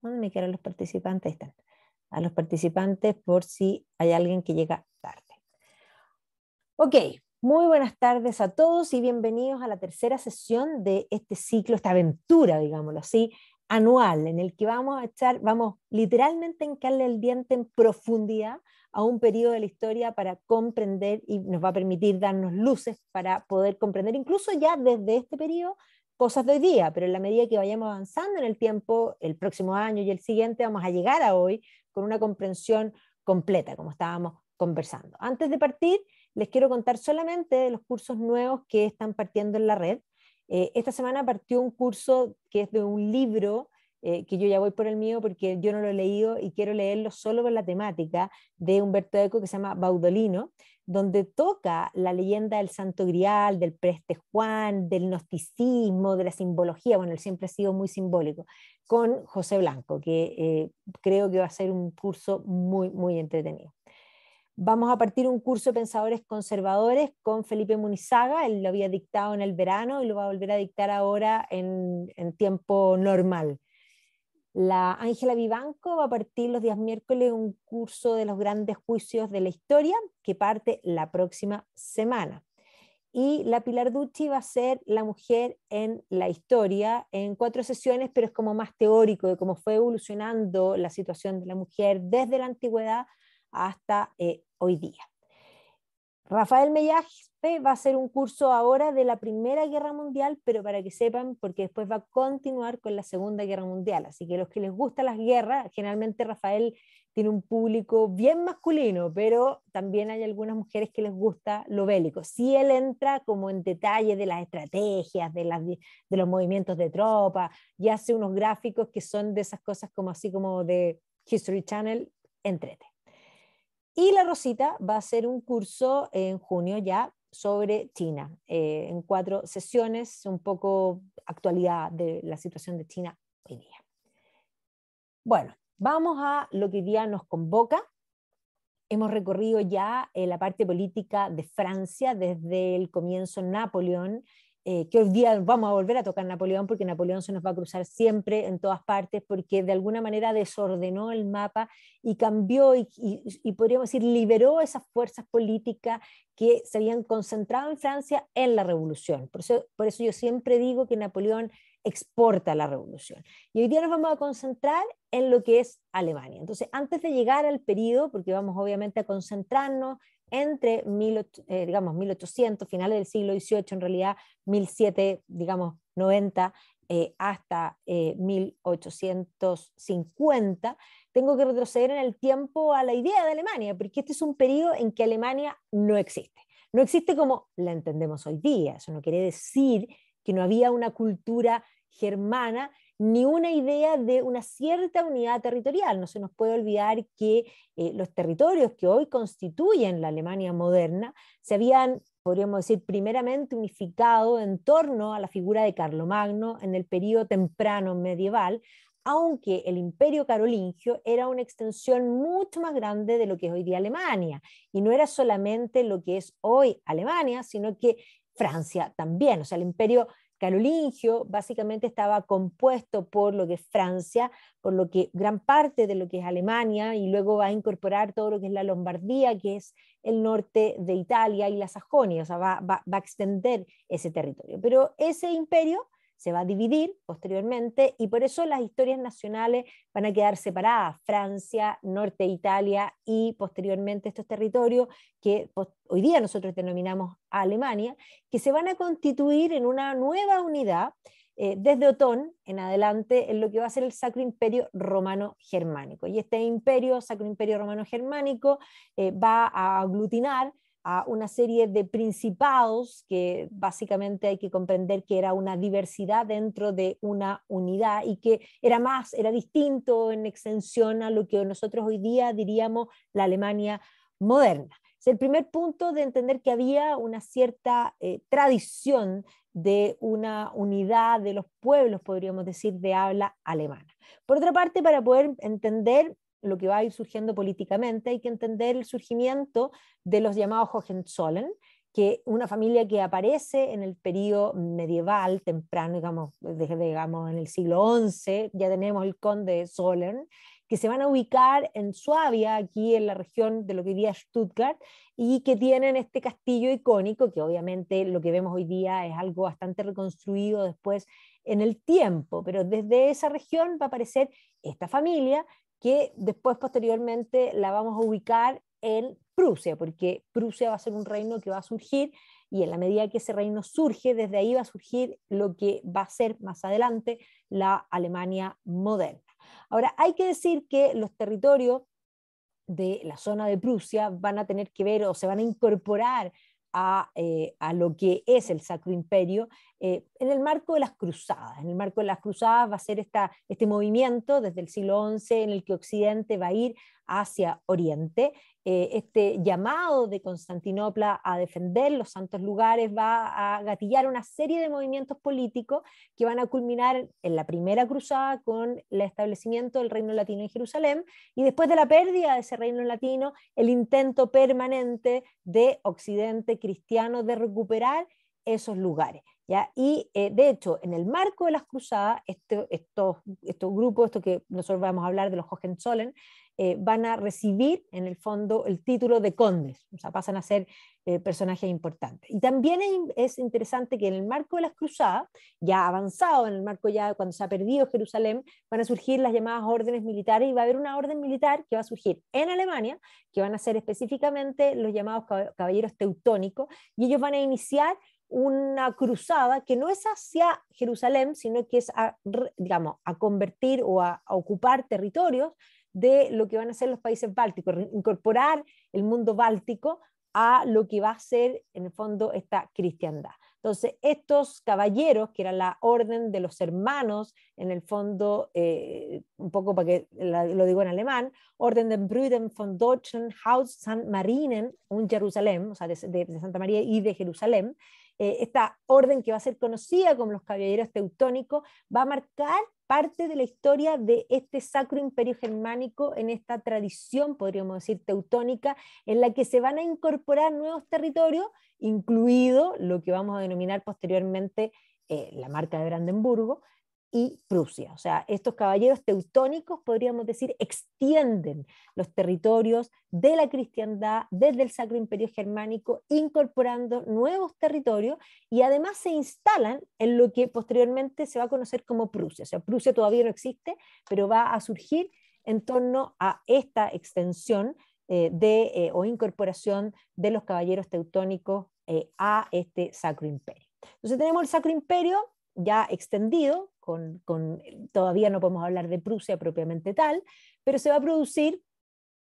Bueno, me quedan a los participantes A los participantes por si hay alguien que llega tarde. Ok, muy buenas tardes a todos y bienvenidos a la tercera sesión de este ciclo, esta aventura, digámoslo así, anual, en el que vamos a echar, vamos literalmente a encarle el diente en profundidad a un periodo de la historia para comprender y nos va a permitir darnos luces para poder comprender, incluso ya desde este periodo, cosas de hoy día, pero en la medida que vayamos avanzando en el tiempo, el próximo año y el siguiente, vamos a llegar a hoy con una comprensión completa, como estábamos conversando. Antes de partir, les quiero contar solamente de los cursos nuevos que están partiendo en la red. Eh, esta semana partió un curso que es de un libro eh, que yo ya voy por el mío porque yo no lo he leído y quiero leerlo solo por la temática de Humberto Eco que se llama Baudolino donde toca la leyenda del Santo Grial, del Preste Juan, del gnosticismo, de la simbología, bueno, él siempre ha sido muy simbólico, con José Blanco, que eh, creo que va a ser un curso muy, muy entretenido. Vamos a partir un curso de pensadores conservadores con Felipe Munizaga, él lo había dictado en el verano y lo va a volver a dictar ahora en tiempo normal. La Ángela Vivanco va a partir los días miércoles un curso de los grandes juicios de la historia que parte la próxima semana. Y la Pilar Ducci va a ser la mujer en la historia en cuatro sesiones, pero es como más teórico de cómo fue evolucionando la situación de la mujer desde la antigüedad hasta eh, hoy día. Rafael Mellaspe va a hacer un curso ahora de la Primera Guerra Mundial, pero para que sepan, porque después va a continuar con la Segunda Guerra Mundial. Así que los que les gustan las guerras, generalmente Rafael tiene un público bien masculino, pero también hay algunas mujeres que les gusta lo bélico. Si él entra como en detalle de las estrategias, de, de los movimientos de tropa, y hace unos gráficos que son de esas cosas como así como de History Channel, entrete. Y la Rosita va a hacer un curso en junio ya sobre China, eh, en cuatro sesiones, un poco actualidad de la situación de China hoy día. Bueno, vamos a lo que hoy día nos convoca. Hemos recorrido ya eh, la parte política de Francia desde el comienzo Napoleón eh, que hoy día vamos a volver a tocar Napoleón porque Napoleón se nos va a cruzar siempre en todas partes porque de alguna manera desordenó el mapa y cambió y, y, podríamos decir liberó esas fuerzas políticas que se habían concentrado en Francia en la revolución. Por eso, por eso yo siempre digo que Napoleón exporta la revolución. Y hoy día nos vamos a concentrar en lo que es Alemania. Entonces, antes de llegar al periodo, porque vamos obviamente a concentrarnos entre eh, digamos, 1800, finales del siglo XVIII, en realidad 1790, digamos, 90, eh, hasta 1850, eh, tengo que retroceder en el tiempo a la idea de Alemania, porque este es un periodo en que Alemania no existe. No existe como la entendemos hoy día, eso no quiere decir que no había una cultura germana ni una idea de una cierta unidad territorial. No se nos puede olvidar que eh, los territorios que hoy constituyen la Alemania moderna se habían, podríamos decir, primeramente unificado en torno a la figura de Carlomagno en el periodo temprano medieval, aunque el imperio carolingio era una extensión mucho más grande de lo que es hoy día Alemania, y no era solamente lo que es hoy Alemania, sino que Francia también. O sea, el imperio carolingio básicamente estaba compuesto por lo que es Francia, por lo que gran parte de lo que es Alemania y luego va a incorporar todo lo que es la Lombardía, que es el norte de Italia y la Sajonia, o sea, va, va a extender ese territorio. Pero ese imperio se va a dividir posteriormente y por eso las historias nacionales van a quedar separadas, Francia, norte de Italia y posteriormente estos territorios que hoy día nosotros denominamos Alemania, que se van a constituir en una nueva unidad eh, desde Otón en adelante en lo que va a ser el Sacro Imperio Romano Germánico. Y este imperio, Sacro Imperio Romano Germánico, eh, va a aglutinar a una serie de principados que básicamente hay que comprender que era una diversidad dentro de una unidad y que era más, era distinto en extensión a lo que nosotros hoy día diríamos la Alemania moderna. Es el primer punto de entender que había una cierta eh, tradición de una unidad de los pueblos, podríamos decir, de habla alemana. Por otra parte, para poder entender lo que va a ir surgiendo políticamente, hay que entender el surgimiento de los llamados Hohenzollern, que una familia que aparece en el periodo medieval, temprano, digamos, desde, digamos, en el siglo XI, ya tenemos el conde Zollern, que se van a ubicar en Suabia, aquí en la región de lo que hoy día es Stuttgart, y que tienen este castillo icónico, que obviamente lo que vemos hoy día es algo bastante reconstruido después en el tiempo, pero desde esa región va a aparecer esta familia que después posteriormente la vamos a ubicar en Prusia, porque Prusia va a ser un reino que va a surgir y en la medida que ese reino surge, desde ahí va a surgir lo que va a ser más adelante la Alemania moderna. Ahora, hay que decir que los territorios de la zona de Prusia van a tener que ver o se van a incorporar a, eh, lo que es el Sacro Imperio eh, en el marco de las cruzadas. En el marco de las cruzadas va a ser este movimiento desde el siglo XI en el que Occidente va a ir hacia Oriente. Eh, este llamado de Constantinopla a defender los santos lugares va a gatillar una serie de movimientos políticos que van a culminar en la primera cruzada con el establecimiento del reino latino en Jerusalén y después de la pérdida de ese reino latino, el intento permanente de Occidente cristiano de recuperar esos lugares. Y eh, de hecho, en el marco de las cruzadas, este, estos, esto, estos grupos, esto que nosotros vamos a hablar de los Hohenzollern, eh, van a recibir en el fondo el título de condes, o sea, pasan a ser eh, personajes importantes. Y también es, interesante que en el marco de las cruzadas, ya avanzado, en el marco ya cuando se ha perdido Jerusalén, van a surgir las llamadas órdenes militares y va a haber una orden militar que va a surgir en Alemania, que van a ser específicamente los llamados caballeros teutónicos, y ellos van a iniciar una cruzada que no es hacia Jerusalén, sino que es a, digamos, a convertir o a, ocupar territorios de lo que van a ser los países bálticos, incorporar el mundo báltico a lo que va a ser en el fondo esta cristiandad. Entonces, estos caballeros, que era la orden de los hermanos, en el fondo, eh, un poco para que lo digo en alemán, Orden de Brüden von Deutschen Haus San Marinen, un Jerusalén, o sea, de, de Santa María y de Jerusalén, eh, esta orden que va a ser conocida como los caballeros teutónicos, va a marcar parte de la historia de este sacro imperio germánico en esta tradición, podríamos decir, teutónica, en la que se van a incorporar nuevos territorios, incluido lo que vamos a denominar posteriormente eh, la marca de Brandenburgo, y Prusia. O sea, estos caballeros teutónicos, podríamos decir, extienden los territorios de la cristiandad desde el Sacro Imperio Germánico, incorporando nuevos territorios y además se instalan en lo que posteriormente se va a conocer como Prusia. O sea, Prusia todavía no existe, pero va a surgir en torno a esta extensión eh, de, eh, o incorporación de los caballeros teutónicos eh, a este Sacro Imperio. Entonces tenemos el Sacro Imperio ya extendido, con, eh, todavía no podemos hablar de Prusia propiamente tal, pero se va a producir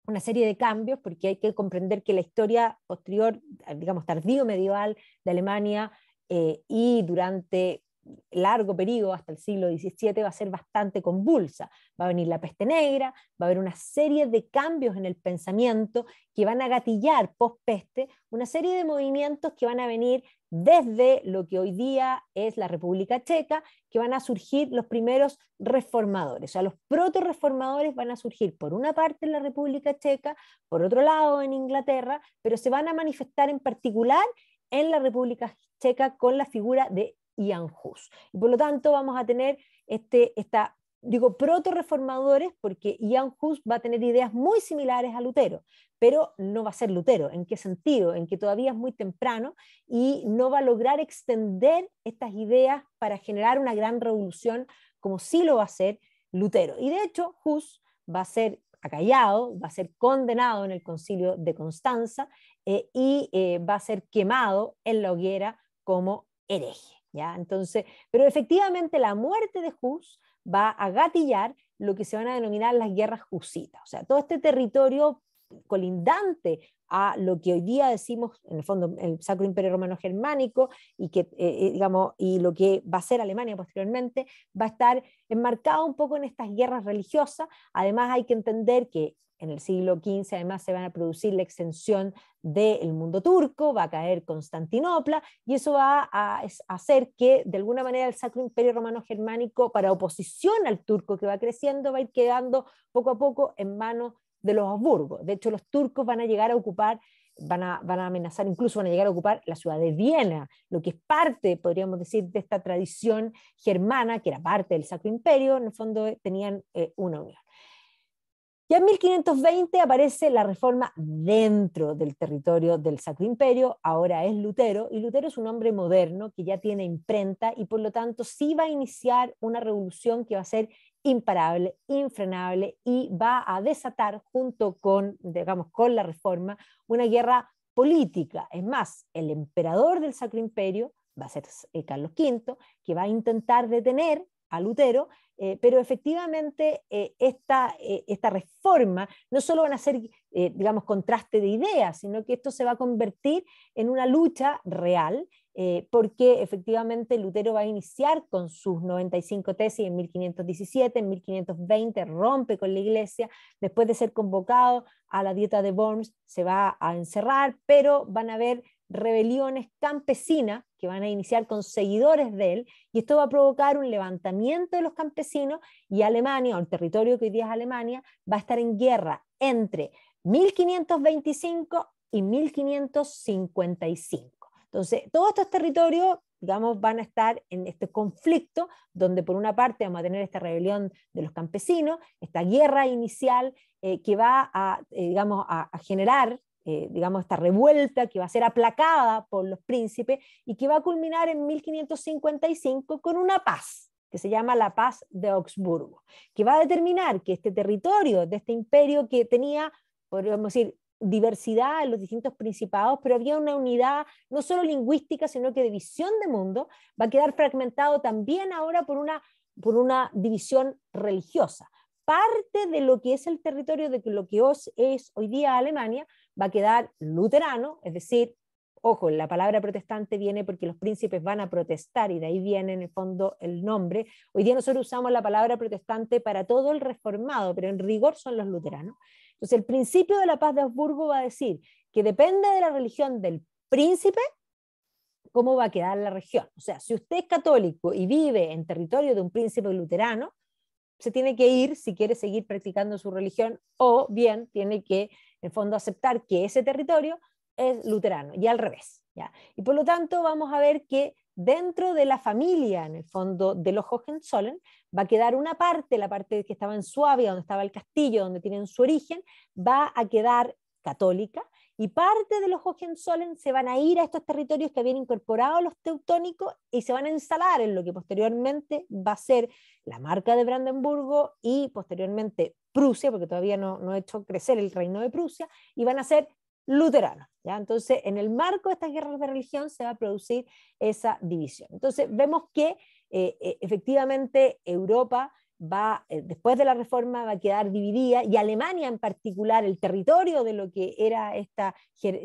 una serie de cambios porque hay que comprender que la historia posterior, eh, digamos tardío medieval de Alemania eh, y durante largo periodo, hasta el siglo XVII, va a ser bastante convulsa. Va a venir la peste negra, va a haber una serie de cambios en el pensamiento que van a gatillar post-peste, una serie de movimientos que van a venir desde lo que hoy día es la República Checa, que van a surgir los primeros reformadores. O sea, los proto-reformadores van a surgir por una parte en la República Checa, por otro lado en Inglaterra, pero se van a manifestar en particular en la República Checa con la figura de Ian Hus. Y por lo tanto vamos a tener este, esta, digo, proto-reformadores, porque Ian Hus va a tener ideas muy similares a Lutero, pero no va a ser Lutero. ¿En qué sentido? En que todavía es muy temprano y no va a lograr extender estas ideas para generar una gran revolución como sí lo va a hacer Lutero. Y de hecho, Hus va a ser acallado, va a ser condenado en el concilio de Constanza eh, y eh, va a ser quemado en la hoguera como hereje. Entonces, pero efectivamente la muerte de Hus va a gatillar lo que se van a denominar las guerras husitas, o sea, todo este territorio colindante a lo que hoy día decimos, en el fondo, el Sacro Imperio Romano Germánico, y, que, eh, eh, digamos, y lo que va a ser Alemania posteriormente, va a estar enmarcado un poco en estas guerras religiosas. Además, hay que entender que en el siglo XV además se va a producir la extensión del mundo turco, va a caer Constantinopla y eso va a hacer que de alguna manera el Sacro Imperio Romano Germánico para oposición al turco que va creciendo va a ir quedando poco a poco en manos de los Habsburgos De hecho los turcos van a llegar a ocupar Van a, amenazar, incluso van a llegar a ocupar la ciudad de Viena, lo que es parte, podríamos decir, de esta tradición germana, que era parte del Sacro Imperio, en el fondo eh, tenían eh, una unión. Ya en 1520 aparece la reforma dentro del territorio del Sacro Imperio, ahora es Lutero, y Lutero es un hombre moderno que ya tiene imprenta y por lo tanto sí va a iniciar una revolución que va a ser imparable, infrenable y va a desatar junto con, digamos, con la reforma una guerra política. Es más, el emperador del Sacro Imperio va a ser eh, Carlos V, que va a intentar detener a Lutero, eh, pero efectivamente eh, eh, esta, reforma no solo van a ser, digamos, contraste de ideas, sino que esto se va a convertir en una lucha real, porque efectivamente Lutero va a iniciar con sus 95 tesis en 1517, en 1520 rompe con la iglesia, después de ser convocado a la dieta de Worms se va a encerrar, pero van a ver rebeliones campesinas que van a iniciar con seguidores de él, y esto va a provocar un levantamiento de los campesinos y Alemania, o el territorio que hoy día es Alemania, va a estar en guerra entre 1525 y 1555. Entonces, todos estos territorios digamos, van a estar en este conflicto donde por una parte vamos a tener esta rebelión de los campesinos, esta guerra inicial eh, que va a, eh, digamos, a generar eh, digamos, esta revuelta que va a ser aplacada por los príncipes y que va a culminar en 1555 con una paz que se llama la paz de Augsburgo, que va a determinar que este territorio de este imperio que tenía, podríamos decir, diversidad en los distintos principados, pero había una unidad no solo lingüística, sino que de visión de mundo, va a quedar fragmentado también ahora por una, división religiosa. Parte de lo que es el territorio de lo que hoy es hoy día Alemania va a quedar luterano, es decir, ojo, la palabra protestante viene porque los príncipes van a protestar y de ahí viene en el fondo el nombre. Hoy día nosotros usamos la palabra protestante para todo el reformado, pero en rigor son los luteranos. Entonces el principio de la paz de Habsburgo va a decir que depende de la religión del príncipe cómo va a quedar la región. O sea, si usted es católico y vive en territorio de un príncipe luterano, se tiene que ir si quiere seguir practicando su religión o bien tiene que en el fondo, aceptar que ese territorio es luterano y al revés. ¿ya? Y por lo tanto, vamos a ver que dentro de la familia, en el fondo, de los Hohenzollern, va a quedar una parte, la parte que estaba en Suabia, donde estaba el castillo, donde tienen su origen, va a quedar católica y parte de los Hohenzollern se van a ir a estos territorios que habían incorporado los teutónicos y se van a instalar en lo que posteriormente va a ser la marca de Brandenburgo y posteriormente Prusia, porque todavía no, ha hecho crecer el reino de Prusia, y van a ser luteranos. Entonces, en el marco de estas guerras de religión se va a producir esa división. Entonces, vemos que eh, e, efectivamente Europa va, eh, después de la reforma, va a quedar dividida y Alemania en particular, el territorio de lo que era esta,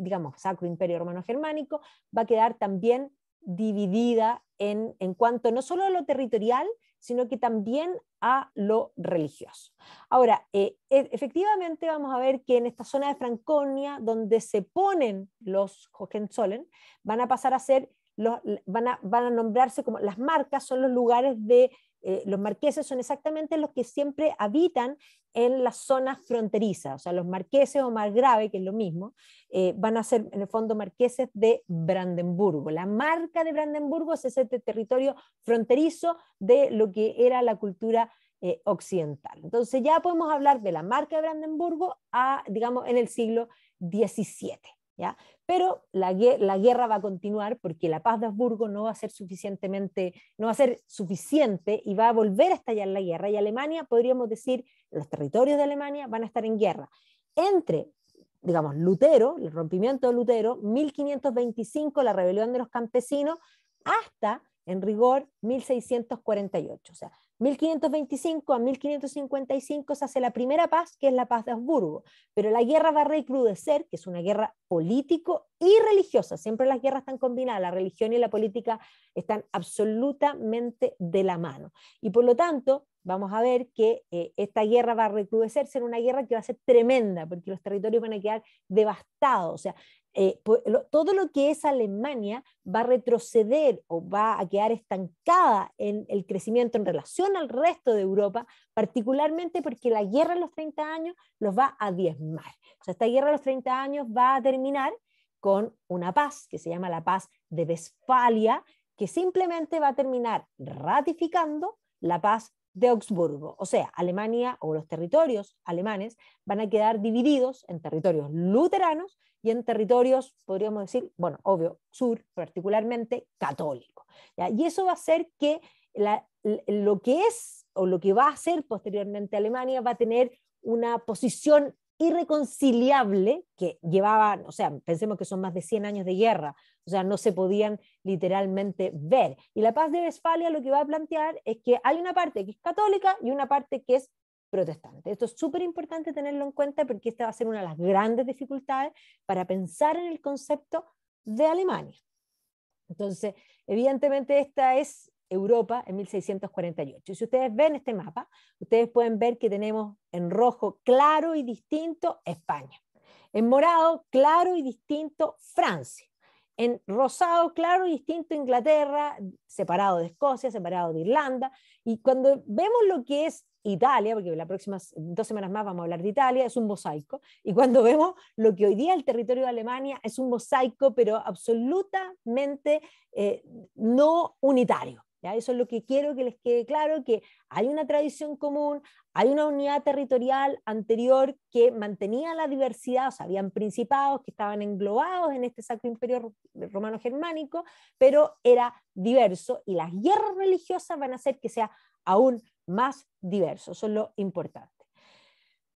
digamos, Sacro Imperio Romano Germánico, va a quedar también dividida en, en cuanto no solo a lo territorial, sino que también a lo religioso. Ahora, eh, e, efectivamente vamos a ver que en esta zona de Franconia, donde se ponen los Hohenzollern, van a pasar a ser, los, van, van a nombrarse como las marcas, son los lugares de eh, los marqueses son exactamente los que siempre habitan en las zonas fronterizas, o sea, los marqueses o más grave, que es lo mismo, eh, van a ser en el fondo marqueses de Brandenburgo. La marca de Brandenburgo es ese territorio fronterizo de lo que era la cultura eh, occidental. Entonces ya podemos hablar de la marca de Brandenburgo a, digamos, en el siglo XVII. ¿ya? Pero la, guerra va a continuar porque la paz de Habsburgo no va a ser suficientemente, no va a ser suficiente y va a volver a estallar la guerra. Y Alemania, podríamos decir, los territorios de Alemania van a estar en guerra. Entre, digamos, Lutero, el rompimiento de Lutero, 1525, la rebelión de los campesinos, hasta en rigor 1648. O sea, 1525 a 1555 se hace la primera paz, que es la paz de Habsburgo, pero la guerra va a recrudecer, que es una guerra político y religiosa. Siempre las guerras están combinadas, la religión y la política están absolutamente de la mano. Y por lo tanto, vamos a ver que eh, esta guerra va a recrudecerse en una guerra que va a ser tremenda, porque los territorios van a quedar devastados. O sea, eh, todo lo que es Alemania va a retroceder o va a quedar estancada en el crecimiento en relación al resto de Europa, particularmente porque la guerra de los 30 años los va a diezmar. O sea, esta guerra de los 30 años va a terminar con una paz que se llama la paz de Westfalia, que simplemente va a terminar ratificando la paz de Augsburgo. O sea, Alemania o los territorios alemanes van a quedar divididos en territorios luteranos y en territorios, podríamos decir, bueno, obvio, sur, particularmente católico. Y eso va a hacer que lo que es o lo que va a ser posteriormente Alemania va a tener una posición irreconciliable que llevaba, o sea, pensemos que son más de 100 años de guerra, o sea, no se podían literalmente ver. Y la paz de Westfalia lo que va a plantear es que hay una parte que es católica y una parte que es protestante. Esto es súper importante tenerlo en cuenta porque esta va a ser una de las grandes dificultades para pensar en el concepto de Alemania. Entonces, evidentemente esta es Europa en 1648. Y si ustedes ven este mapa, ustedes pueden ver que tenemos en rojo claro y distinto España, en morado claro y distinto Francia, en rosado claro y distinto Inglaterra, separado de Escocia, separado de Irlanda. Y cuando vemos lo que es Italia, porque las próximas dos semanas más vamos a hablar de Italia, es un mosaico. Y cuando vemos lo que hoy día el territorio de Alemania es un mosaico, pero absolutamente eh, no unitario. Eso es lo que quiero que les quede claro, que hay una tradición común, hay una unidad territorial anterior que mantenía la diversidad, o sea, habían principados que estaban englobados en este Sacro Imperio Romano-Germánico, pero era diverso y las guerras religiosas van a hacer que sea aún más diverso, eso es lo importante.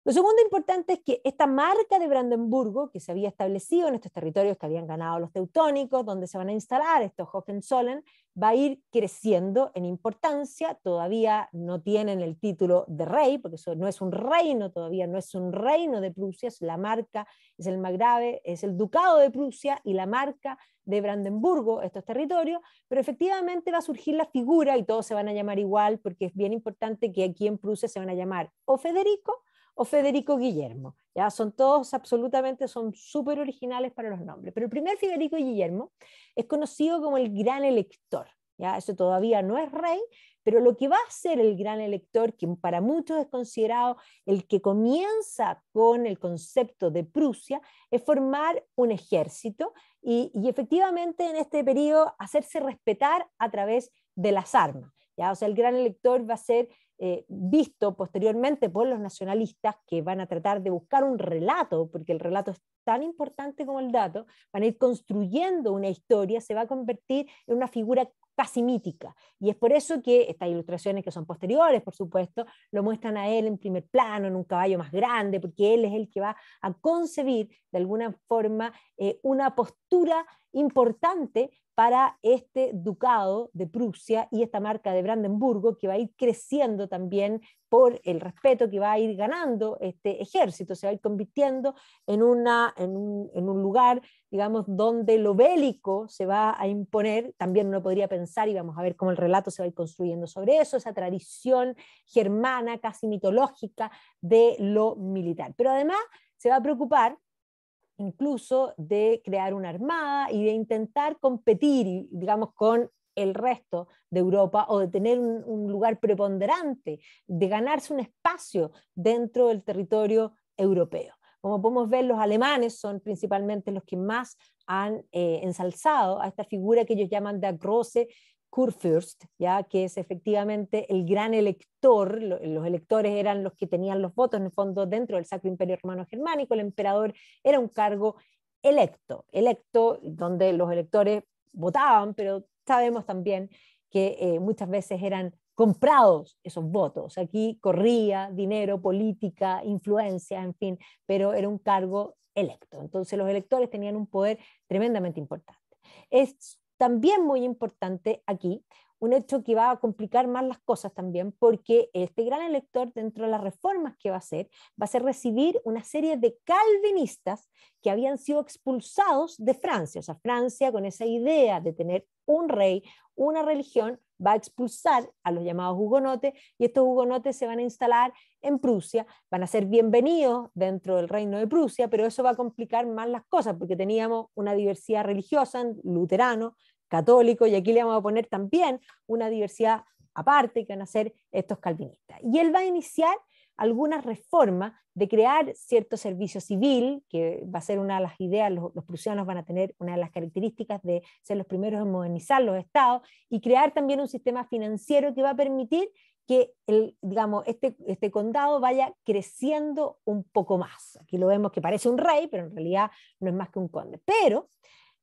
Lo segundo importante es que esta marca de Brandenburgo, que se había establecido en estos territorios que habían ganado los teutónicos, donde se van a instalar estos Hohenzollern, va a ir creciendo en importancia. Todavía no tienen el título de rey, porque eso no es un reino, todavía no es un reino de Prusia, es la marca, es el magrave, es el ducado de Prusia y la marca de Brandenburgo, estos territorios, pero efectivamente va a surgir la figura y todos se van a llamar igual, porque es bien importante que aquí en Prusia se van a llamar o Federico, o Federico Guillermo. Ya son todos absolutamente, son súper originales para los nombres. Pero el primer Federico Guillermo es conocido como el gran elector. Ya eso todavía no es rey, pero lo que va a ser el gran elector, quien para muchos es considerado el que comienza con el concepto de Prusia, es formar un ejército y, efectivamente en este periodo hacerse respetar a través de las armas. ¿ya? O sea, el gran elector va a ser eh, visto posteriormente por los nacionalistas que van a tratar de buscar un relato, porque el relato es tan importante como el dato, van a ir construyendo una historia, se va a convertir en una figura casi mítica. Y es por eso que estas ilustraciones que son posteriores, por supuesto, lo muestran a él en primer plano, en un caballo más grande, porque él es el que va a concebir de alguna forma eh, una postura importante para este ducado de Prusia y esta marca de Brandenburgo que va a ir creciendo también por el respeto que va a ir ganando este ejército, se va a ir convirtiendo en, una, en, un, un lugar, digamos, donde lo bélico se va a imponer, también uno podría pensar, y vamos a ver cómo el relato se va a ir construyendo sobre eso, esa tradición germana, casi mitológica, de lo militar. Pero además se va a preocupar incluso de crear una armada y de intentar competir, digamos, con el resto de Europa o de tener un, lugar preponderante, de ganarse un espacio dentro del territorio europeo. Como podemos ver, los alemanes son principalmente los que más han eh, ensalzado a esta figura que ellos llaman de Agrose, Kurfürst, ya que es efectivamente el gran elector, los electores eran los que tenían los votos en el fondo dentro del Sacro Imperio Romano Germánico, el emperador era un cargo electo, electo donde los electores votaban, pero sabemos también que eh, muchas veces eran comprados esos votos. Aquí corría dinero, política, influencia, en fin, pero era un cargo electo. Entonces los electores tenían un poder tremendamente importante. Es también muy importante aquí, un hecho que va a complicar más las cosas también, porque este gran elector, dentro de las reformas que va a hacer, va a ser recibir una serie de calvinistas que habían sido expulsados de Francia. O sea, Francia, con esa idea de tener un rey, una religión, va a expulsar a los llamados hugonotes y estos hugonotes se van a instalar en Prusia, van a ser bienvenidos dentro del reino de Prusia, pero eso va a complicar más las cosas porque teníamos una diversidad religiosa, luterano, católico y aquí le vamos a poner también una diversidad aparte que van a ser estos calvinistas. Y él va a iniciar algunas reformas de crear cierto servicio civil, que va a ser una de las ideas, los, prusianos van a tener una de las características de ser los primeros en modernizar los estados, y crear también un sistema financiero que va a permitir que el, digamos, este, este condado vaya creciendo un poco más. Aquí lo vemos que parece un rey, pero en realidad no es más que un conde. Pero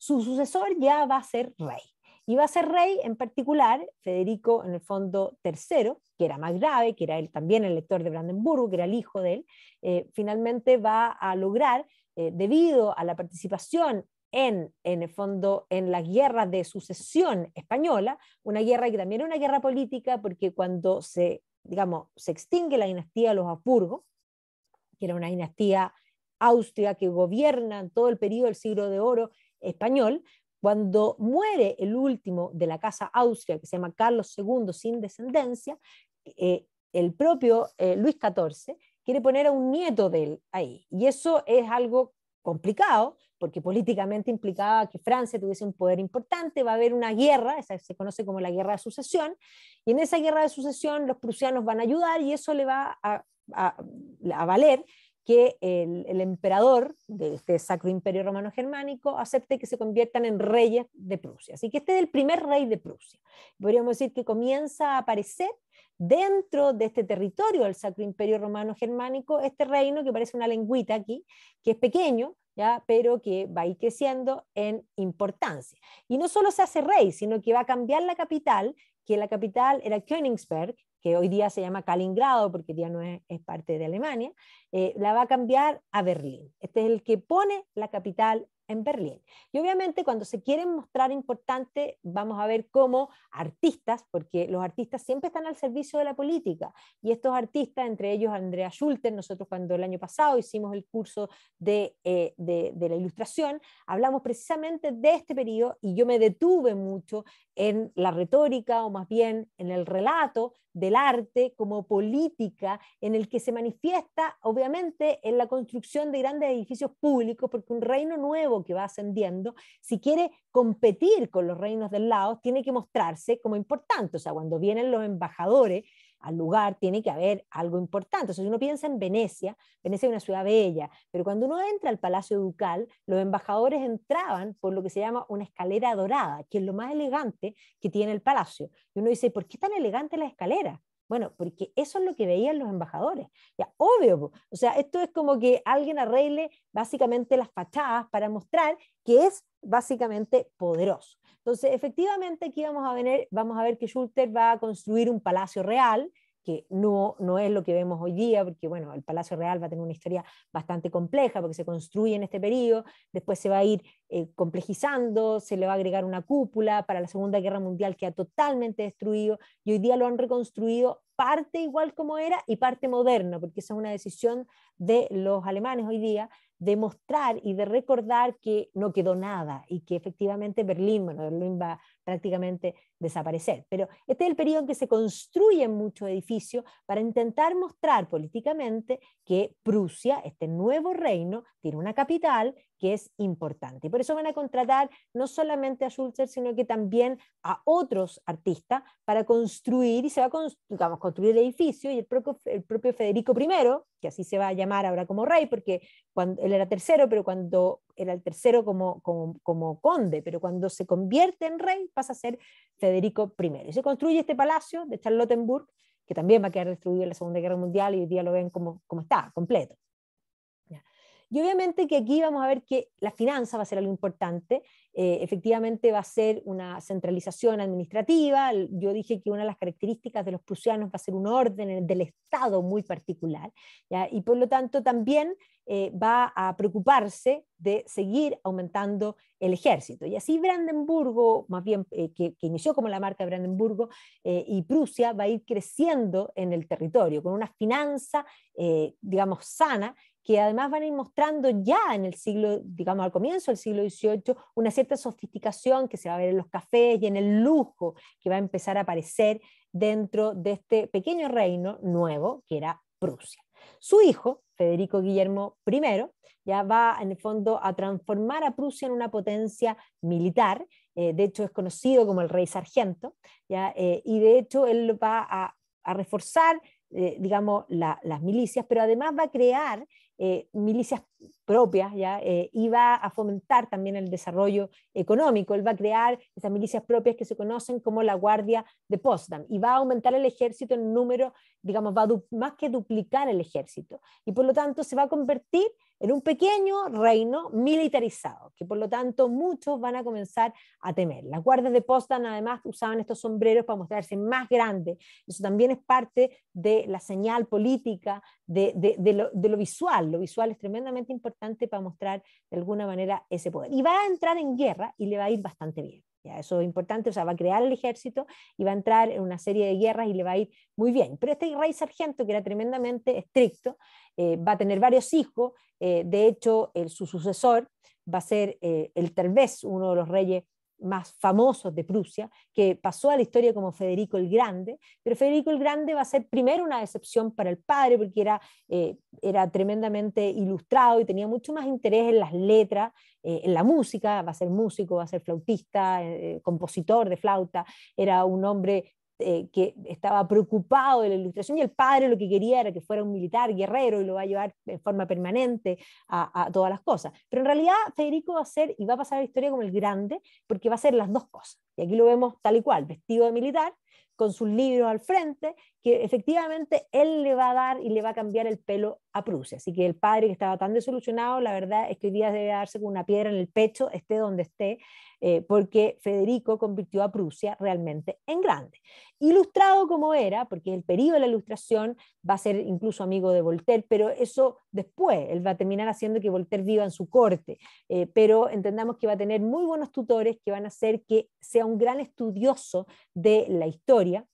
su sucesor ya va a ser rey. Y va a ser rey en particular Federico, en el fondo, tercero que era más grave, que era él también el lector de Brandenburgo, que era el hijo de él, eh, finalmente va a lograr, eh, debido a la participación en, en el fondo, en la guerra de sucesión española, una guerra que también era una guerra política, porque cuando se, digamos, se extingue la dinastía de los Habsburgo, que era una dinastía austria que gobierna en todo el periodo del siglo de oro español, cuando muere el último de la casa austria, que se llama Carlos II sin descendencia, eh, el propio eh, Luis XIV quiere poner a un nieto de él ahí. Y eso es algo complicado, porque políticamente implicaba que Francia tuviese un poder importante, va a haber una guerra, esa se conoce como la guerra de sucesión, y en esa guerra de sucesión los prusianos van a ayudar y eso le va a valer que el, emperador de este Sacro Imperio Romano Germánico acepte que se conviertan en reyes de Prusia. Así que este es el primer rey de Prusia. Podríamos decir que comienza a aparecer dentro de este territorio del Sacro Imperio Romano Germánico este reino que parece una lengüita aquí, que es pequeño, ¿Ya? pero que va a ir creciendo en importancia. Y no solo se hace rey, sino que va a cambiar la capital, que la capital era Königsberg, que hoy día se llama Kaliningrado, porque ya no es, parte de Alemania, eh, la va a cambiar a Berlín. Este es el que pone la capital en Berlín. Y obviamente cuando se quieren mostrar importante, vamos a ver cómo artistas, porque los artistas siempre están al servicio de la política, y estos artistas, entre ellos Andrea Schulter, nosotros cuando el año pasado hicimos el curso de, eh, de, de la ilustración, hablamos precisamente de este periodo y yo me detuve mucho en la retórica o más bien en el relato del arte como política en el que se manifiesta obviamente en la construcción de grandes edificios públicos, porque un reino nuevo que va ascendiendo, si quiere competir con los reinos del lado, tiene que mostrarse como importante. O sea, cuando vienen los embajadores al lugar, tiene que haber algo importante. si uno piensa en Venecia, Venecia es una ciudad bella, pero cuando uno entra al Palacio Ducal, los embajadores entraban por lo que se llama una escalera dorada, que es lo más elegante que tiene el palacio. Y uno dice, ¿por qué tan elegante la escalera? Bueno, porque eso es lo que veían los embajadores. Ya, obvio, o sea, esto es como que alguien arregle básicamente las fachadas para mostrar que es básicamente poderoso. Entonces, efectivamente, aquí vamos a, ver, vamos a ver que Schulter va a construir un palacio real, que no, no es lo que vemos hoy día, porque bueno, el Palacio Real va a tener una historia bastante compleja, porque se construye en este periodo, después se va a ir eh, complejizando, se le va a agregar una cúpula, para la Segunda Guerra Mundial que ha totalmente destruido, y hoy día lo han reconstruido parte igual como era y parte moderno, porque esa es una decisión de los alemanes hoy día, de mostrar y de recordar que no quedó nada, y que efectivamente Berlín, bueno, Berlín va, prácticamente desaparecer. Pero este es el periodo en que se construyen muchos edificios para intentar mostrar políticamente que Prusia, este nuevo reino, tiene una capital que es importante. Y por eso van a contratar no solamente a Schulzer, sino que también a otros artistas para construir, y se va a digamos, construir el edificio, y el propio, el propio, Federico I, que así se va a llamar ahora como rey, porque cuando, él era tercero, pero cuando era el tercero como, como, como conde, pero cuando se convierte en rey, pasa a ser Federico I. Y se construye este palacio de Charlottenburg, que también va a quedar destruido en la Segunda Guerra Mundial y hoy día lo ven como, como está, completo. Y obviamente que aquí vamos a ver que la finanza va a ser algo importante, eh, efectivamente va a ser una centralización administrativa, yo dije que una de las características de los prusianos va a ser un orden del Estado muy particular, y por lo tanto también eh, va a preocuparse de seguir aumentando el ejército. Y así Brandenburgo, más bien eh, que, inició como la marca de Brandenburgo, y Prusia va a ir creciendo en el territorio, con una finanza, digamos, sana que además van a ir mostrando ya en el siglo, digamos al comienzo del siglo XVIII, una cierta sofisticación que se va a ver en los cafés y en el lujo que va a empezar a aparecer dentro de este pequeño reino nuevo que era Prusia. Su hijo, Federico Guillermo I, ya va en el fondo a transformar a Prusia en una potencia militar, eh, de hecho es conocido como el rey sargento, ya, eh, y de hecho él va a, reforzar eh, digamos, las milicias, pero además va a crear eh, milicias propias, ¿ya? Eh, y va a fomentar también el desarrollo económico. Él va a crear esas milicias propias que se conocen como la Guardia de Potsdam y va a aumentar el ejército en número, digamos, va a más que duplicar el ejército. Y por lo tanto se va a convertir en un pequeño reino militarizado, que por lo tanto muchos van a comenzar a temer. Las guardias de Postan además usaban estos sombreros para mostrarse más grandes. Eso también es parte de la señal política, de, de, lo, visual. Lo visual es tremendamente importante para mostrar de alguna manera ese poder. Y va a entrar en guerra y le va a ir bastante bien. Ya, eso es importante, o sea, va a crear el ejército y va a entrar en una serie de guerras y le va a ir muy bien. Pero este rey sargento, que era tremendamente estricto, eh, va a tener varios hijos, eh, de hecho, su sucesor va a ser eh, el Tervez, uno de los reyes más famosos de Prusia, que pasó a la historia como Federico el Grande, pero Federico el Grande va a ser primero una decepción para el padre porque era, eh, era tremendamente ilustrado y tenía mucho más interés en las letras, eh, en la música, va a ser músico, va a ser flautista, eh, compositor de flauta, era un hombre eh, que estaba preocupado de la ilustración y el padre lo que quería era que fuera un militar guerrero y lo va a llevar en forma permanente a, todas las cosas. Pero en realidad Federico va a ser y va a pasar la historia como el grande porque va a ser las dos cosas. Y aquí lo vemos tal y cual, vestido de militar con sus libros al frente, que efectivamente él le va a dar y le va a cambiar el pelo a Prusia. Así que el padre que estaba tan desolucionado la verdad es que hoy día debe darse con una piedra en el pecho, esté donde esté, eh, porque Federico convirtió a Prusia realmente en grande. Ilustrado como era, porque el periodo de la ilustración va a ser incluso amigo de Voltaire, pero eso después, él va a terminar haciendo que Voltaire viva en su corte, eh, pero entendamos que va a tener muy buenos tutores que van a hacer que sea un gran estudioso de la historia historia,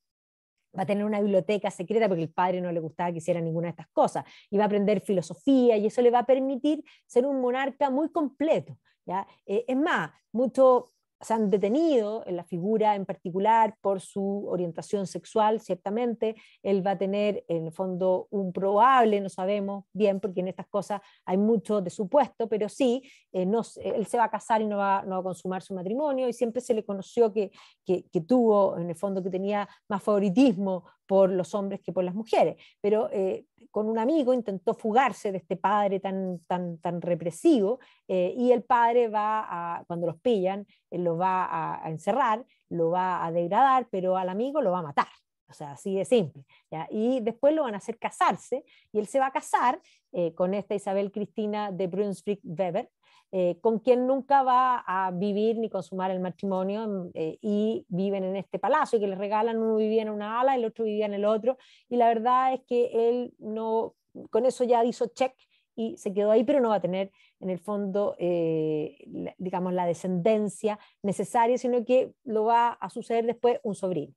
va a tener una biblioteca secreta porque el padre no le gustaba que hiciera ninguna de estas cosas, y va a aprender filosofía y eso le va a permitir ser un monarca muy completo. ¿ya? Eh, es más, mucho, se han detenido en la figura en particular por su orientación sexual, ciertamente. Él va a tener, en el fondo, un probable, no sabemos bien, porque en estas cosas hay mucho de supuesto, pero sí, eh, no, él se va a casar y no va, no a consumar su matrimonio, y siempre se le conoció que, que, que tuvo, en el fondo, que tenía más favoritismo por los hombres que por las mujeres. Pero eh, con un amigo intentó fugarse de este padre tan, tan, tan represivo eh, y el padre va a, cuando los pillan, lo va a, encerrar, lo va a degradar, pero al amigo lo va a matar. O sea, así de simple. Y después lo van a hacer casarse y él se va a casar eh, con esta Isabel Cristina de Brunswick-Weber, eh, con quien nunca va a vivir ni consumar el matrimonio mm, eh, y viven en este palacio y que les regalan, uno vivía en una ala, el otro vivía en el otro y la verdad es que él no, con eso ya hizo check y se quedó ahí, pero no va a tener en el fondo, eh, digamos, la descendencia necesaria, sino que lo va a suceder después un sobrino.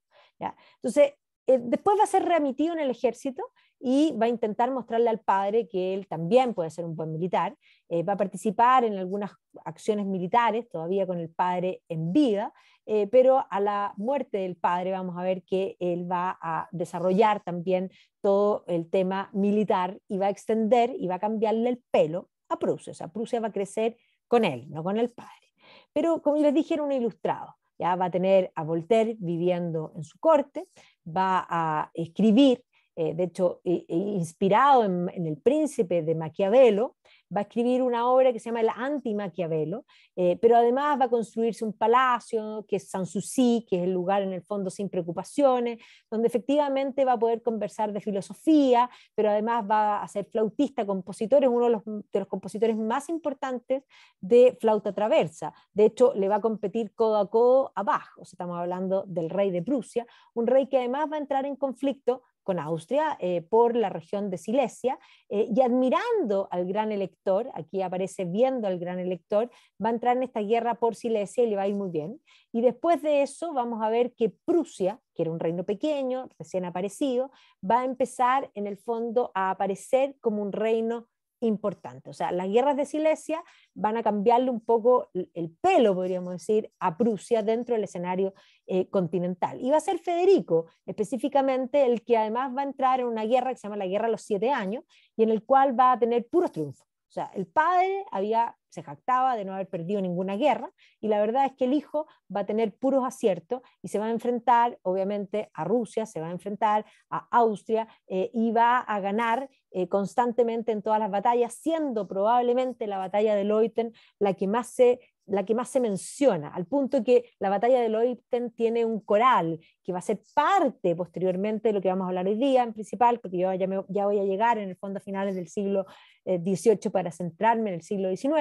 Entonces, después va a ser remitido en el ejército y va a intentar mostrarle al padre que él también puede ser un buen militar eh, va a participar en algunas acciones militares, todavía con el padre en vida, eh, pero a la muerte del padre vamos a ver que él va a desarrollar también todo el tema militar y va a extender y va a cambiarle el pelo a Prusia. O sea, Prusia va a crecer con él, no con el padre. Pero como les dije, era un ilustrado. Ya va a tener a Voltaire viviendo en su corte, va a escribir, eh, de hecho, inspirado en el príncipe de Maquiavelo, va a escribir una obra que se llama El Anti-Maquiavelo, eh, pero además va a construirse un palacio, que es Sanssouci, que es el lugar en el fondo sin preocupaciones, donde efectivamente va a poder conversar de filosofía, pero además va a ser flautista, compositor, es uno de los, compositores más importantes de flauta traversa. De hecho, le va a competir codo a codo abajo, o sea, estamos hablando del rey de Prusia, un rey que además va a entrar en conflicto con Austria eh, por la región de Silesia eh, y admirando al gran elector, aquí aparece viendo al gran elector, va a entrar en esta guerra por Silesia y le va a ir muy bien. Y después de eso vamos a ver que Prusia, que era un reino pequeño, recién aparecido, va a empezar en el fondo a aparecer como un reino importante. O sea, las guerras de Silesia van a cambiarle un poco el pelo, podríamos decir, a Prusia dentro del escenario eh, continental. Y va a ser Federico específicamente el que además va a entrar en una guerra que se llama la Guerra de los Siete Años y en el cual va a tener puros triunfos. O sea, el padre había, se jactaba de no haber perdido ninguna guerra y la verdad es que el hijo va a tener puros aciertos y se va a enfrentar, obviamente, a Rusia, se va a enfrentar a Austria eh, y va a ganar eh, constantemente en todas las batallas, siendo probablemente la batalla de Leuten la que más se la que más se menciona, al punto que la batalla de Leuten tiene un coral que va a ser parte posteriormente de lo que vamos a hablar hoy día en principal, porque yo ya, ya voy a llegar en el fondo a finales del siglo 18 eh, para centrarme en el siglo XIX,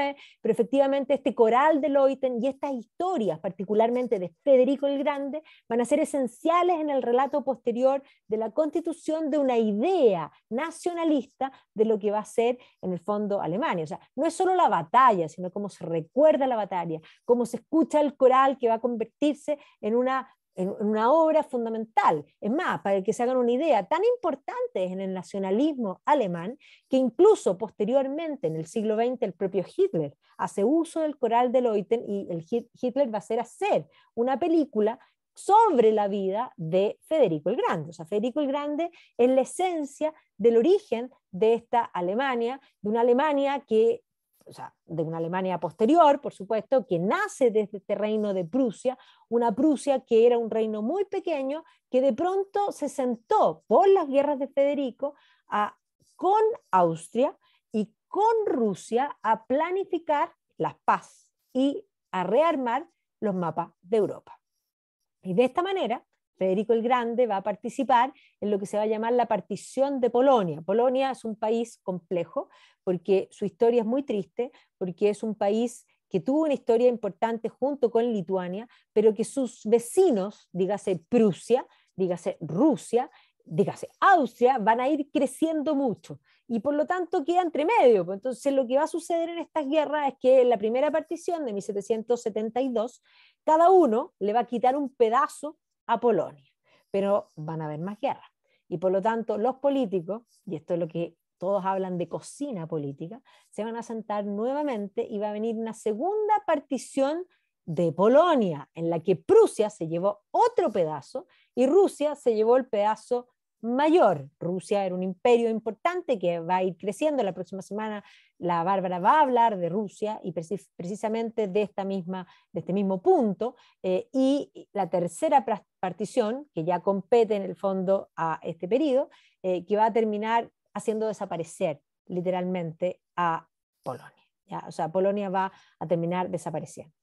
pero efectivamente este coral de Leuten y estas historias, particularmente de Federico el Grande, van a ser esenciales en el relato posterior de la constitución de una idea nacionalista de lo que va a ser en el fondo Alemania. O sea, no es solo la batalla, sino cómo se recuerda la batalla, cómo se escucha el coral que va a convertirse en una en una obra fundamental. Es más, para que se hagan una idea, tan importante es en el nacionalismo alemán que incluso posteriormente, en el siglo XX, el propio Hitler hace uso del coral de Leuten y el Hitler va a hacer hacer una película sobre la vida de Federico el Grande. O sea, Federico el Grande es la esencia del origen de esta Alemania, de una Alemania que de una Alemania posterior, por supuesto, que nace desde este reino de Prusia, una Prusia que era un reino muy pequeño, que de pronto se sentó por las guerras de Federico a, con Austria y con Rusia a planificar la paz y a rearmar los mapas de Europa. Y de esta manera, Federico el Grande va a participar en lo que se va a llamar la partición de Polonia. Polonia es un país complejo porque su historia es muy triste, porque es un país que tuvo una historia importante junto con Lituania, pero que sus vecinos, dígase Prusia, dígase Rusia, dígase Austria, van a ir creciendo mucho y por lo tanto queda entre medio. Pues entonces lo que va a suceder en estas guerras es que en la primera partición de 1772, cada uno le va a quitar un pedazo a Polonia, pero van a haber más guerras. Y por lo tanto, los políticos, y esto es lo que todos hablan de cocina política, se van a sentar nuevamente y va a venir una segunda partición de Polonia, en la que Prusia se llevó otro pedazo y Rusia se llevó el pedazo mayor. Rusia era un imperio importante que va a ir creciendo. La próxima semana la Bárbara va a hablar de Rusia y precisamente de, esta misma, de este mismo punto. Eh, y la tercera partición, que ya compete en el fondo a este periodo, eh, que va a terminar haciendo desaparecer literalmente a Polonia. ¿ya? O sea, Polonia va a terminar desapareciendo.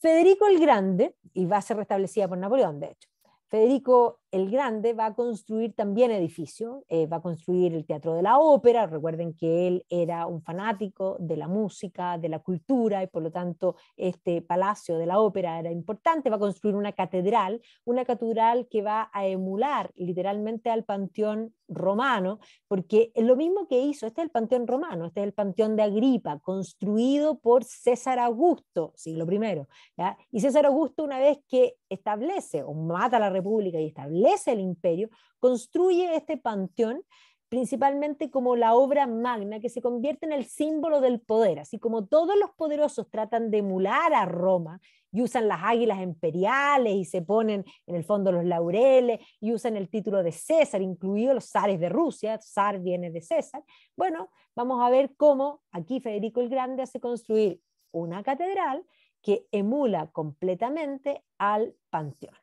Federico el Grande, y va a ser restablecida por Napoleón, de hecho. Federico el Grande va a construir también edificio, eh, va a construir el Teatro de la Ópera, recuerden que él era un fanático de la música, de la cultura, y por lo tanto este Palacio de la Ópera era importante, va a construir una catedral, una catedral que va a emular literalmente al Panteón romano, porque es lo mismo que hizo, este es el Panteón romano, este es el Panteón de Agripa, construido por César Augusto, siglo I y César Augusto una vez que establece o mata la República y establece es el imperio, construye este panteón principalmente como la obra magna que se convierte en el símbolo del poder, así como todos los poderosos tratan de emular a Roma y usan las águilas imperiales y se ponen en el fondo los laureles y usan el título de César, incluidos los zares de Rusia, zar viene de César. Bueno, vamos a ver cómo aquí Federico el Grande hace construir una catedral que emula completamente al panteón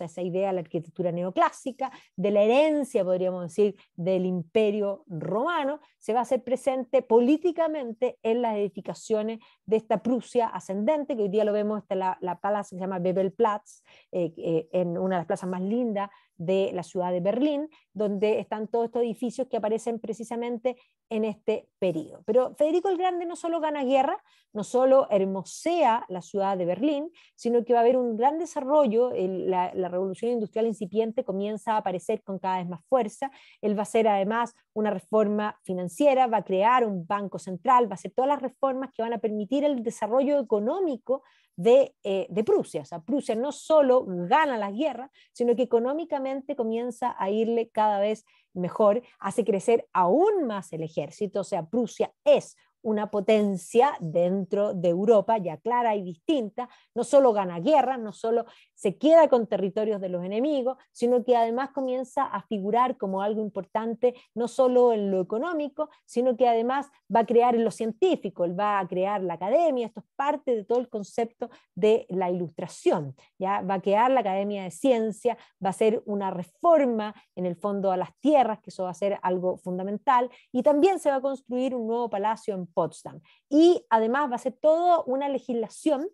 esa idea de la arquitectura neoclásica, de la herencia, podríamos decir, del imperio romano, se va a hacer presente políticamente en las edificaciones de esta Prusia ascendente, que hoy día lo vemos, está la, la plaza que se llama Bebelplatz, eh, eh, en una de las plazas más lindas de la ciudad de Berlín, donde están todos estos edificios que aparecen precisamente en este periodo. Pero Federico el Grande no solo gana guerra, no solo hermosea la ciudad de Berlín, sino que va a haber un gran desarrollo, la, la revolución industrial incipiente comienza a aparecer con cada vez más fuerza, él va a ser además una reforma financiera, va a crear un banco central, va a hacer todas las reformas que van a permitir el desarrollo económico de, eh, Prusia. O sea, Prusia no solo gana las guerras, sino que económicamente comienza a irle cada vez mejor, hace crecer aún más el ejército, o sea, Prusia es una potencia dentro de Europa ya clara y distinta, no solo gana guerras, no solo se queda con territorios de los enemigos, sino que además comienza a figurar como algo importante no solo en lo económico, sino que además va a crear en lo científico, va a crear la academia, esto es parte de todo el concepto de la ilustración, ya va a crear la Academia de Ciencia, va a ser una reforma en el fondo a las tierras, que eso va a ser algo fundamental, y también se va a construir un nuevo palacio en Potsdam. Y además va a ser toda una legislación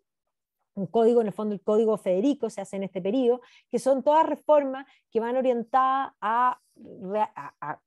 un código, en el fondo el código Federico se hace en este periodo, que son todas reformas que van orientadas a,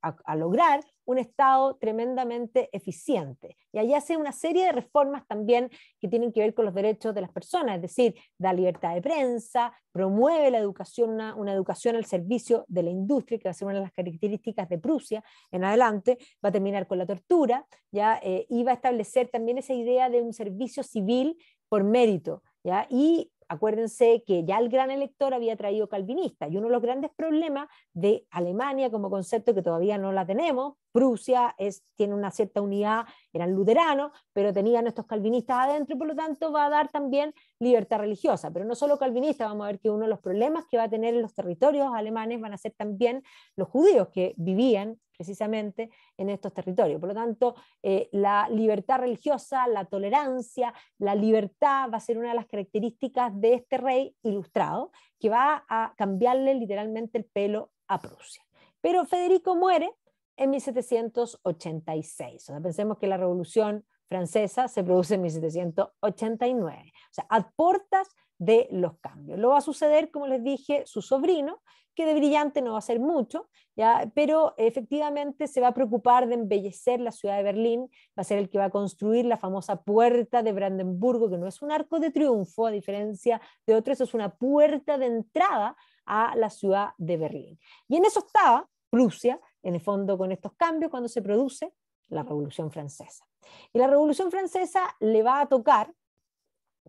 a, lograr un Estado tremendamente eficiente. Y ahí hace una serie de reformas también que tienen que ver con los derechos de las personas, es decir, da libertad de prensa, promueve la educación, una, educación al servicio de la industria, que va a ser una de las características de Prusia en adelante, va a terminar con la tortura, ya, iba eh, y va a establecer también esa idea de un servicio civil por mérito y acuérdense que ya el gran elector había traído calvinista y uno de los grandes problemas de Alemania como concepto que todavía no la tenemos Prusia es, tiene una cierta unidad, eran luteranos, pero tenían estos calvinistas adentro y por lo tanto va a dar también libertad religiosa. Pero no solo calvinistas, vamos a ver que uno de los problemas que va a tener en los territorios alemanes van a ser también los judíos que vivían precisamente en estos territorios. Por lo tanto, eh, la libertad religiosa, la tolerancia, la libertad va a ser una de las características de este rey ilustrado que va a cambiarle literalmente el pelo a Prusia. Pero Federico muere en 1786. O sea, pensemos que la Revolución Francesa se produce en 1789, o sea, a puertas de los cambios. Lo va a suceder, como les dije, su sobrino, que de brillante no va a ser mucho, ¿ya? pero efectivamente se va a preocupar de embellecer la ciudad de Berlín, va a ser el que va a construir la famosa puerta de Brandenburgo, que no es un arco de triunfo, a diferencia de otros, es una puerta de entrada a la ciudad de Berlín. Y en eso estaba Prusia, en el fondo con estos cambios cuando se produce la Revolución Francesa. Y la Revolución Francesa le va a tocar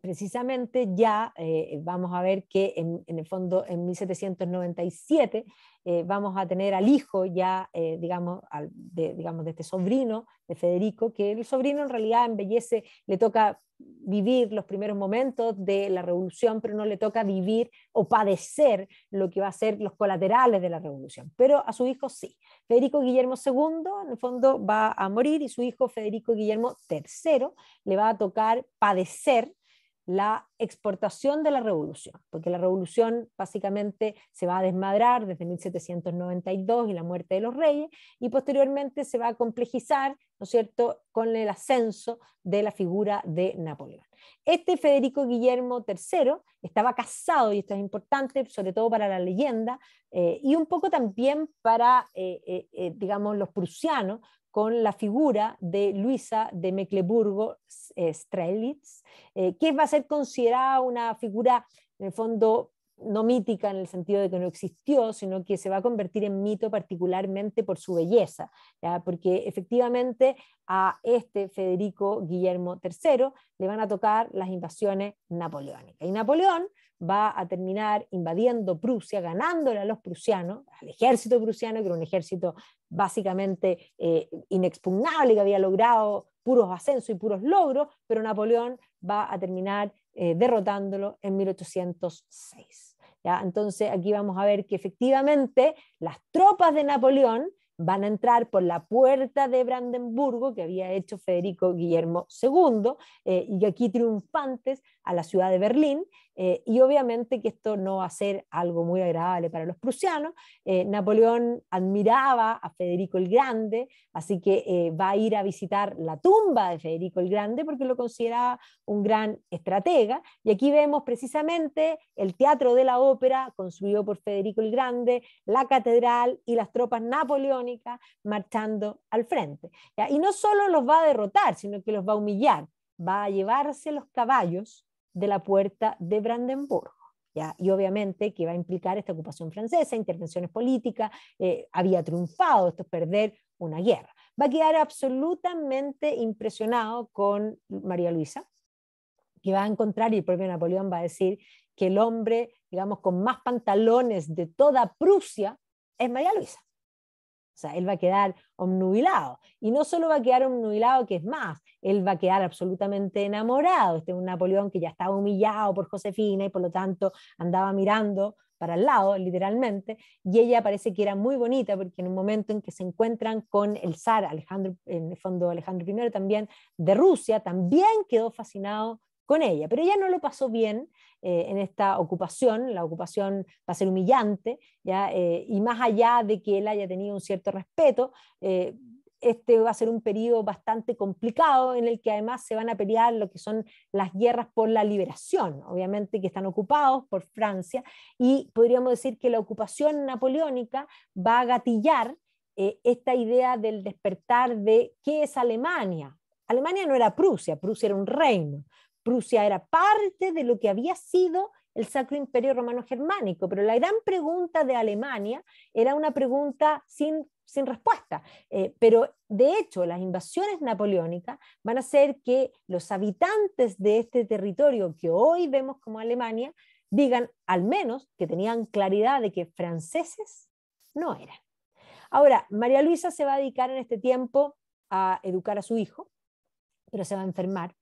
precisamente ya eh, vamos a ver que en, el fondo en 1797 eh, vamos a tener al hijo ya, eh, digamos, al, de, digamos, de este sobrino de Federico, que el sobrino en realidad embellece, le toca vivir los primeros momentos de la revolución, pero no le toca vivir o padecer lo que va a ser los colaterales de la revolución. Pero a su hijo sí. Federico Guillermo II, en el fondo, va a morir y su hijo Federico Guillermo III le va a tocar padecer la exportación de la revolución, porque la revolución básicamente se va a desmadrar desde 1792 y la muerte de los reyes, y posteriormente se va a complejizar, ¿no es cierto?, con el ascenso de la figura de Napoleón. Este Federico Guillermo III estaba casado, y esto es importante, sobre todo para la leyenda, eh, y un poco también para, eh, eh, digamos, los prusianos, con la figura de Luisa de Meckleburgo-Strelitz, eh, eh, que va a ser considerada una figura, en el fondo, no mítica en el sentido de que no existió, sino que se va a convertir en mito particularmente por su belleza, porque efectivamente a este Federico Guillermo III le van a tocar las invasiones napoleónicas. Y Napoleón va a terminar invadiendo Prusia, ganándole a los prusianos, al ejército prusiano, que era un ejército básicamente eh, inexpugnable, que había logrado puros ascensos y puros logros, pero Napoleón va a terminar eh, derrotándolo en 1806. ¿ya? Entonces aquí vamos a ver que efectivamente las tropas de Napoleón van a entrar por la puerta de Brandenburgo que había hecho Federico Guillermo II eh, y aquí triunfantes a la ciudad de Berlín, eh, y obviamente que esto no va a ser algo muy agradable para los prusianos. Eh, Napoleón admiraba a Federico el Grande, así que eh, va a ir a visitar la tumba de Federico el Grande porque lo consideraba un gran estratega. Y aquí vemos precisamente el Teatro de la Ópera, construido por Federico el Grande, la catedral y las tropas napoleónicas marchando al frente. Y no solo los va a derrotar, sino que los va a humillar, va a llevarse los caballos de la puerta de Brandenburgo. ¿ya? Y obviamente que va a implicar esta ocupación francesa, intervenciones políticas, eh, había triunfado, esto es perder una guerra. Va a quedar absolutamente impresionado con María Luisa, que va a encontrar, y el propio Napoleón va a decir que el hombre, digamos, con más pantalones de toda Prusia es María Luisa. O sea, él va a quedar omnubilado. Y no solo va a quedar omnubilado, que es más, él va a quedar absolutamente enamorado. Este es un Napoleón que ya estaba humillado por Josefina y por lo tanto andaba mirando para el lado, literalmente, y ella parece que era muy bonita porque en un momento en que se encuentran con el zar Alejandro, en el fondo Alejandro I también de Rusia, también quedó fascinado ella. Pero ella no lo pasó bien eh, en esta ocupación, la ocupación va a ser humillante, eh, y más allá de que él haya tenido un cierto respeto, eh, este va a ser un periodo bastante complicado en el que además se van a pelear lo que son las guerras por la liberación, obviamente que están ocupados por Francia, y podríamos decir que la ocupación napoleónica va a gatillar esta idea del despertar de qué es Alemania. Alemania no era Prusia, Prusia era un reino, Prusia era parte de lo que había sido el Sacro Imperio Romano Germánico, pero la gran pregunta de Alemania era una pregunta sin, respuesta. Eh, pero de hecho, las invasiones napoleónicas van a hacer que los habitantes de este territorio que hoy vemos como Alemania digan al menos que tenían claridad de que franceses no eran. Ahora, María Luisa se va a dedicar en este tiempo a educar a su hijo, pero se va a enfermar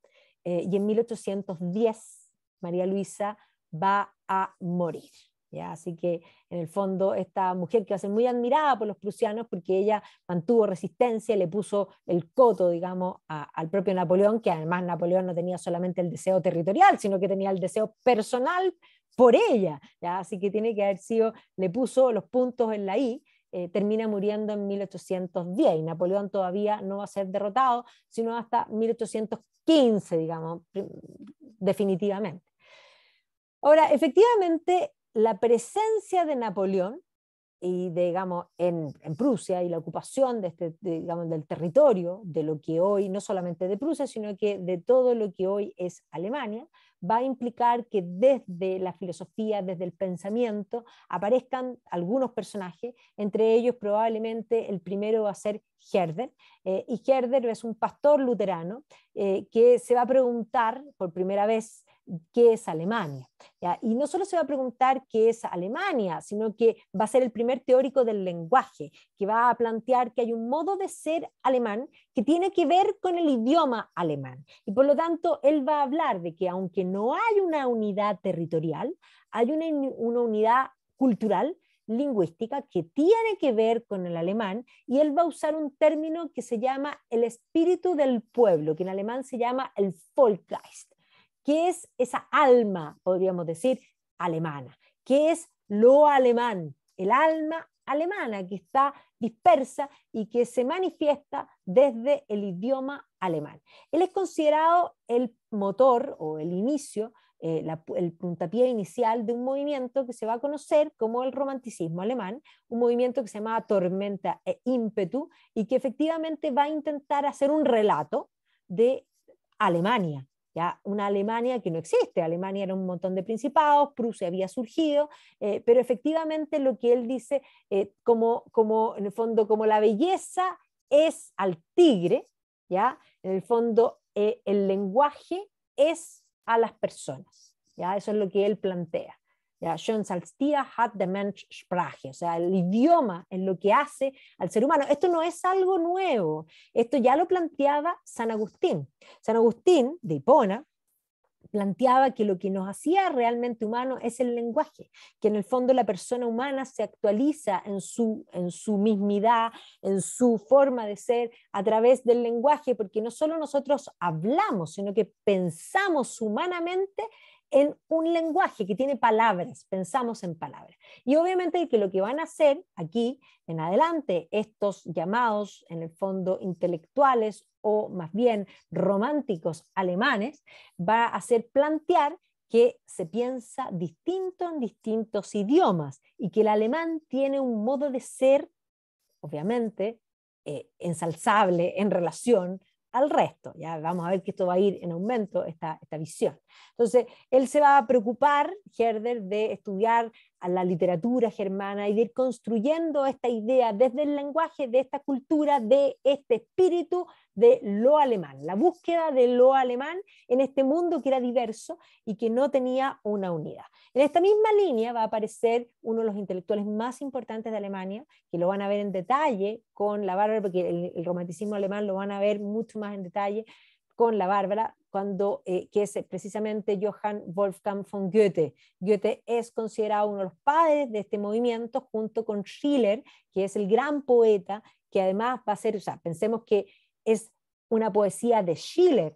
eh, y en 1810 María Luisa va a morir. ¿ya? Así que en el fondo esta mujer que va a ser muy admirada por los prusianos porque ella mantuvo resistencia, le puso el coto, digamos, al propio Napoleón, que además Napoleón no tenía solamente el deseo territorial, sino que tenía el deseo personal por ella, ¿ya? así que tiene que haber sido, le puso los puntos en la I eh, termina muriendo en 1810 y Napoleón todavía no va a ser derrotado, sino hasta 1815, digamos, definitivamente. Ahora, efectivamente, la presencia de Napoleón y digamos, en, Prusia y la ocupación de este, digamos, del territorio, de lo que hoy, no solamente de Prusia, sino que de todo lo que hoy es Alemania, va a implicar que desde la filosofía, desde el pensamiento, aparezcan algunos personajes, entre ellos probablemente el primero va a ser Herder, eh, y Herder es un pastor luterano eh, que se va a preguntar por primera vez qué es Alemania. Y no solo se va a preguntar qué es Alemania, sino que va a ser el primer teórico del lenguaje, que va a plantear que hay un modo de ser alemán que tiene que ver con el idioma alemán. Y por lo tanto, él va a hablar de que aunque no hay una unidad territorial, hay una, una unidad cultural lingüística que tiene que ver con el alemán y él va a usar un término que se llama el espíritu del pueblo, que en alemán se llama el Volkgeist. ¿Qué es esa alma, podríamos decir, alemana? ¿Qué es lo alemán? El alma alemana que está dispersa y que se manifiesta desde el idioma alemán. Él es considerado el motor o el inicio, eh, el puntapié inicial de un movimiento que se va a conocer como el romanticismo alemán, un movimiento que se llama Tormenta e ímpetu y que efectivamente va a intentar hacer un relato de Alemania, ya una Alemania que no existe. Alemania era un montón de principados, Prusia había surgido, eh, pero efectivamente lo que él dice, eh, como, como en el fondo, como la belleza es al tigre, ya en el fondo eh, el lenguaje es a las personas. ¿ya? Eso es lo que él plantea. ¿ya? hat der Mensch Sprache, o sea, el idioma es lo que hace al ser humano. Esto no es algo nuevo, esto ya lo planteaba San Agustín. San Agustín de Hipona, planteaba que lo que nos hacía realmente humano es el lenguaje, que en el fondo la persona humana se actualiza en su, en su mismidad, en su forma de ser a través del lenguaje, porque no solo nosotros hablamos, sino que pensamos humanamente en un lenguaje que tiene palabras, pensamos en palabras. Y obviamente que lo que van a hacer aquí en adelante estos llamados, en el fondo, intelectuales o más bien románticos alemanes, va a hacer plantear que se piensa distinto en distintos idiomas y que el alemán tiene un modo de ser, obviamente, eh, ensalzable en relación al resto. Ya vamos a ver que esto va a ir en aumento, esta, esta visión. Entonces, él se va a preocupar, Herder, de estudiar a la literatura germana y de ir construyendo esta idea desde el lenguaje, de esta cultura, de este espíritu de lo alemán, la búsqueda de lo alemán en este mundo que era diverso y que no tenía una unidad. En esta misma línea va a aparecer uno de los intelectuales más importantes de Alemania, que lo van a ver en detalle con la Bárbara, porque el, romanticismo alemán lo van a ver mucho más en detalle con la Bárbara, cuando, eh, que es eh, precisamente Johann Wolfgang von Goethe. Goethe es considerado uno de los padres de este movimiento junto con Schiller, que es el gran poeta que además va a ser, o pensemos que es una poesía de Schiller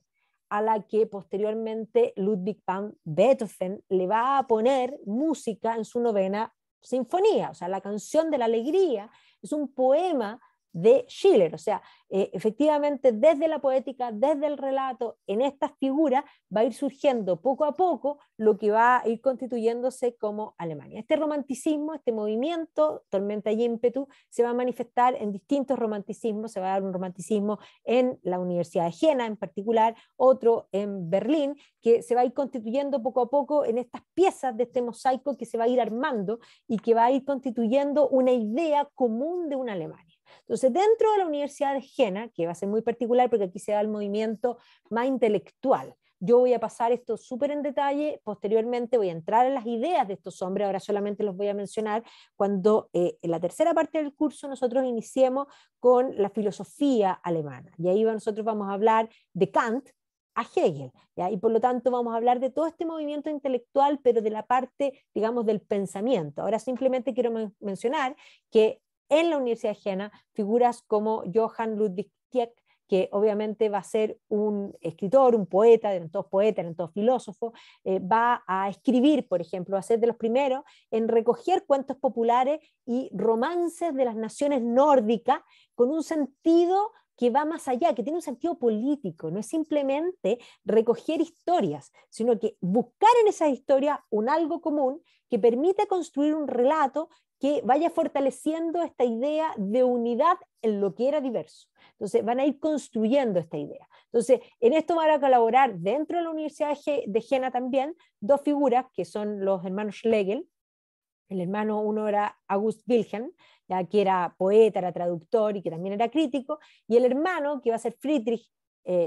a la que posteriormente Ludwig van Beethoven le va a poner música en su novena sinfonía, o sea, la canción de la alegría es un poema de Schiller. O sea, eh, efectivamente, desde la poética, desde el relato, en estas figuras va a ir surgiendo poco a poco lo que va a ir constituyéndose como Alemania. Este romanticismo, este movimiento, tormenta y ímpetu, se va a manifestar en distintos romanticismos. Se va a dar un romanticismo en la Universidad de Jena en particular, otro en Berlín, que se va a ir constituyendo poco a poco en estas piezas de este mosaico que se va a ir armando y que va a ir constituyendo una idea común de una Alemania. Entonces, dentro de la Universidad de Jena, que va a ser muy particular porque aquí se da el movimiento más intelectual, yo voy a pasar esto súper en detalle, posteriormente voy a entrar en las ideas de estos hombres, ahora solamente los voy a mencionar cuando eh, en la tercera parte del curso nosotros iniciemos con la filosofía alemana. Y ahí nosotros vamos a hablar de Kant a Hegel, y por lo tanto vamos a hablar de todo este movimiento intelectual, pero de la parte, digamos, del pensamiento. Ahora simplemente quiero mencionar que en la Universidad de Jena figuras como Johann Ludwig Tieck, que obviamente va a ser un escritor, un poeta, de todos poetas, de todos filósofos, eh, va a escribir, por ejemplo, a ser de los primeros en recoger cuentos populares y romances de las naciones nórdicas con un sentido que va más allá, que tiene un sentido político, no es simplemente recoger historias, sino que buscar en esas historias un algo común que permita construir un relato que vaya fortaleciendo esta idea de unidad en lo que era diverso. Entonces, van a ir construyendo esta idea. Entonces, en esto van a colaborar dentro de la Universidad de Jena también dos figuras que son los hermanos Schlegel. El hermano uno era August Wilhelm, ya que era poeta, era traductor y que también era crítico, y el hermano, que va a ser Friedrich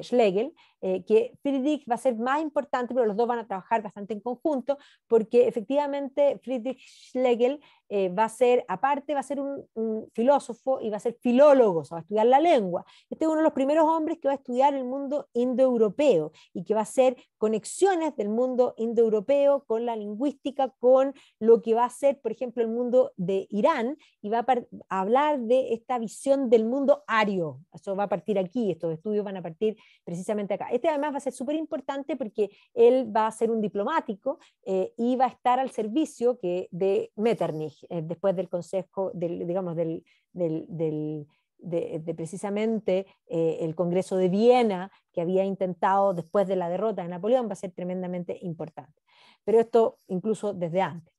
Schlegel, que Friedrich va a ser más importante, pero los dos van a trabajar bastante en conjunto, porque efectivamente Friedrich Schlegel va a ser, aparte, va a ser un, filósofo y va a ser filólogo, o sea, va a estudiar la lengua. Este es uno de los primeros hombres que va a estudiar el mundo indoeuropeo y que va a hacer conexiones del mundo indoeuropeo con la lingüística, con lo que va a ser, por ejemplo, el mundo de Irán y va a, a hablar de esta visión del mundo ario. Eso va a partir aquí, estos estudios van a partir precisamente acá. Este además va a ser súper importante porque él va a ser un diplomático eh, y va a estar al servicio que, de Metternich, eh, después del Consejo, digamos, del, de, precisamente eh, el Congreso de Viena, que había intentado después de la derrota de Napoleón, va a ser tremendamente importante. Pero esto incluso desde antes.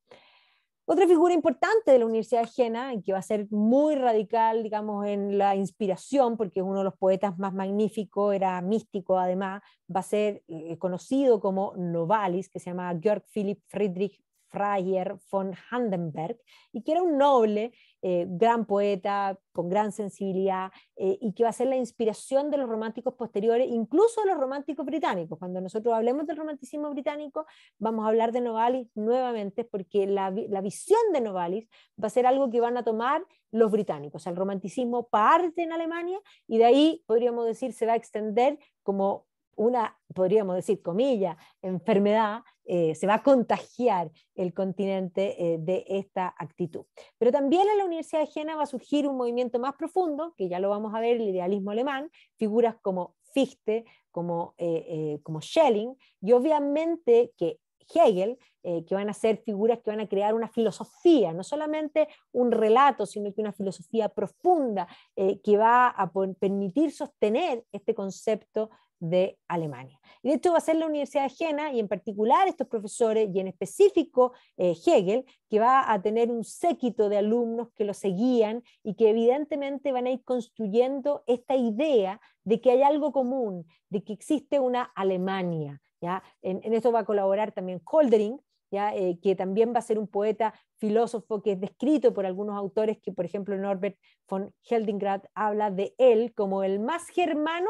Otra figura importante de la Universidad de Ajena, que va a ser muy radical, digamos, en la inspiración, porque es uno de los poetas más magníficos, era místico además, va a ser eh, conocido como Novalis, que se llama Georg Philipp Friedrich Freier von Handenberg, y que era un noble, eh, gran poeta, con gran sensibilidad, eh, y que va a ser la inspiración de los románticos posteriores, incluso de los románticos británicos. Cuando nosotros hablemos del romanticismo británico, vamos a hablar de Novalis nuevamente, porque la, visión de Novalis va a ser algo que van a tomar los británicos. el romanticismo parte en Alemania y de ahí, podríamos decir, se va a extender como una, podríamos decir, comilla, enfermedad, eh, se va a contagiar el continente eh, de esta actitud. Pero también en la Universidad de Jena va a surgir un movimiento más profundo, que ya lo vamos a ver, el idealismo alemán, figuras como Fichte, como, eh, como Schelling, y obviamente que Hegel, que van a ser figuras que van a crear una filosofía, no solamente un relato, sino que una filosofía profunda que va a permitir sostener este concepto de Alemania. Y de hecho va a ser la Universidad de Jena y en particular estos profesores y en específico eh, Hegel, que va a tener un séquito de alumnos que lo seguían y que evidentemente van a ir construyendo esta idea de que hay algo común, de que existe una Alemania. ¿ya? En, eso va a colaborar también Holdering, eh, que también va a ser un poeta filósofo que es descrito por algunos autores que, por ejemplo, Norbert von Heldingrad habla de él como el más germano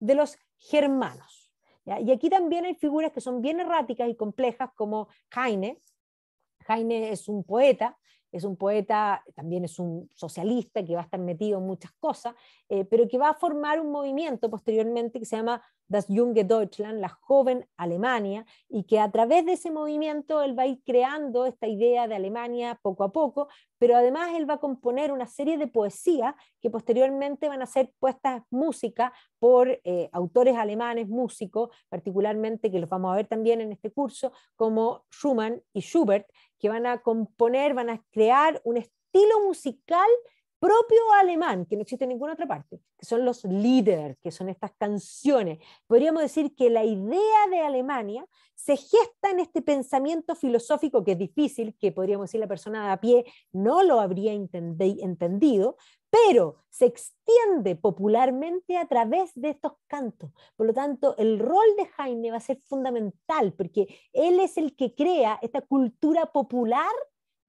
de los germanos. Y aquí también hay figuras que son bien erráticas y complejas, como Heine. Heine es un poeta, es un poeta, también es un socialista que va a estar metido en muchas cosas, eh, pero que va a formar un movimiento posteriormente que se llama Das junge Deutschland, la joven Alemania, y que a través de ese movimiento él va a ir creando esta idea de Alemania poco a poco, pero además él va a componer una serie de poesías que posteriormente van a ser puestas música por eh, autores alemanes, músicos, particularmente que los vamos a ver también en este curso, como Schumann y Schubert, que van a componer, van a crear un estilo musical propio alemán, que no existe en ninguna otra parte, que son los líderes, que son estas canciones. Podríamos decir que la idea de Alemania se gesta en este pensamiento filosófico que es difícil, que podríamos decir la persona de a pie no lo habría entendido, pero se extiende popularmente a través de estos cantos. Por lo tanto, el rol de Heine va a ser fundamental, porque él es el que crea esta cultura popular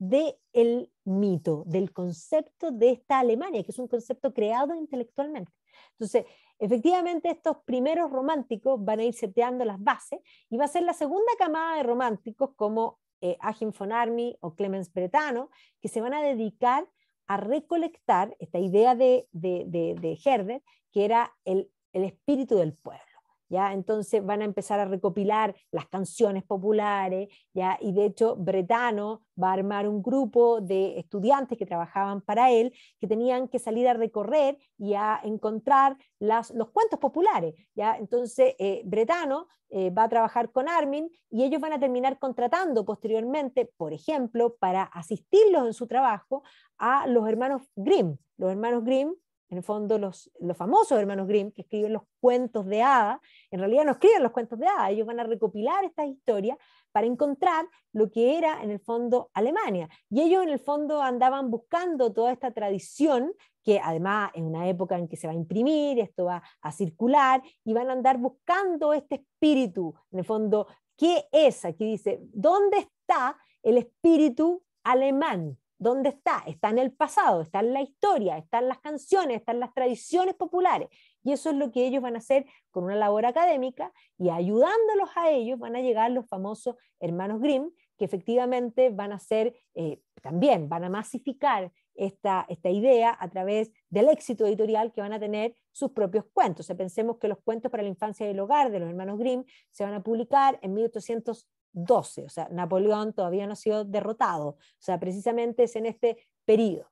del mito, del concepto de esta Alemania, que es un concepto creado intelectualmente. Entonces, efectivamente, estos primeros románticos van a ir seteando las bases y va a ser la segunda camada de románticos como eh, Agin von Armi o Clemens Bretano, que se van a dedicar a recolectar esta idea de, de, de, Herder, que era el, el espíritu del pueblo. ¿ya? Entonces van a empezar a recopilar las canciones populares, ¿ya? Y de hecho, Bretano va a armar un grupo de estudiantes que trabajaban para él, que tenían que salir a recorrer y a encontrar las, los cuentos populares, ¿ya? Entonces, eh, Bretano eh, va a trabajar con Armin y ellos van a terminar contratando posteriormente, por ejemplo, para asistirlos en su trabajo a los hermanos Grimm. Los hermanos Grimm en el fondo los, los, famosos hermanos Grimm que escriben los cuentos de hadas, en realidad no escriben los cuentos de hadas, ellos van a recopilar estas historias para encontrar lo que era en el fondo Alemania. Y ellos en el fondo andaban buscando toda esta tradición, que además es una época en que se va a imprimir, esto va a circular, y van a andar buscando este espíritu, en el fondo, ¿qué es? Aquí dice, ¿dónde está el espíritu alemán? ¿Dónde está? Está en el pasado, está en la historia, están las canciones, están las tradiciones populares. Y eso es lo que ellos van a hacer con una labor académica y ayudándolos a ellos van a llegar los famosos hermanos Grimm, que efectivamente van a ser, eh, también van a masificar esta, esta idea a través del éxito editorial que van a tener sus propios cuentos. O pensemos que los cuentos para la infancia y el hogar de los hermanos Grimm se van a publicar en 1800 o sea, Napoleón todavía no ha sido derrotado. O sea, precisamente es en este periodo.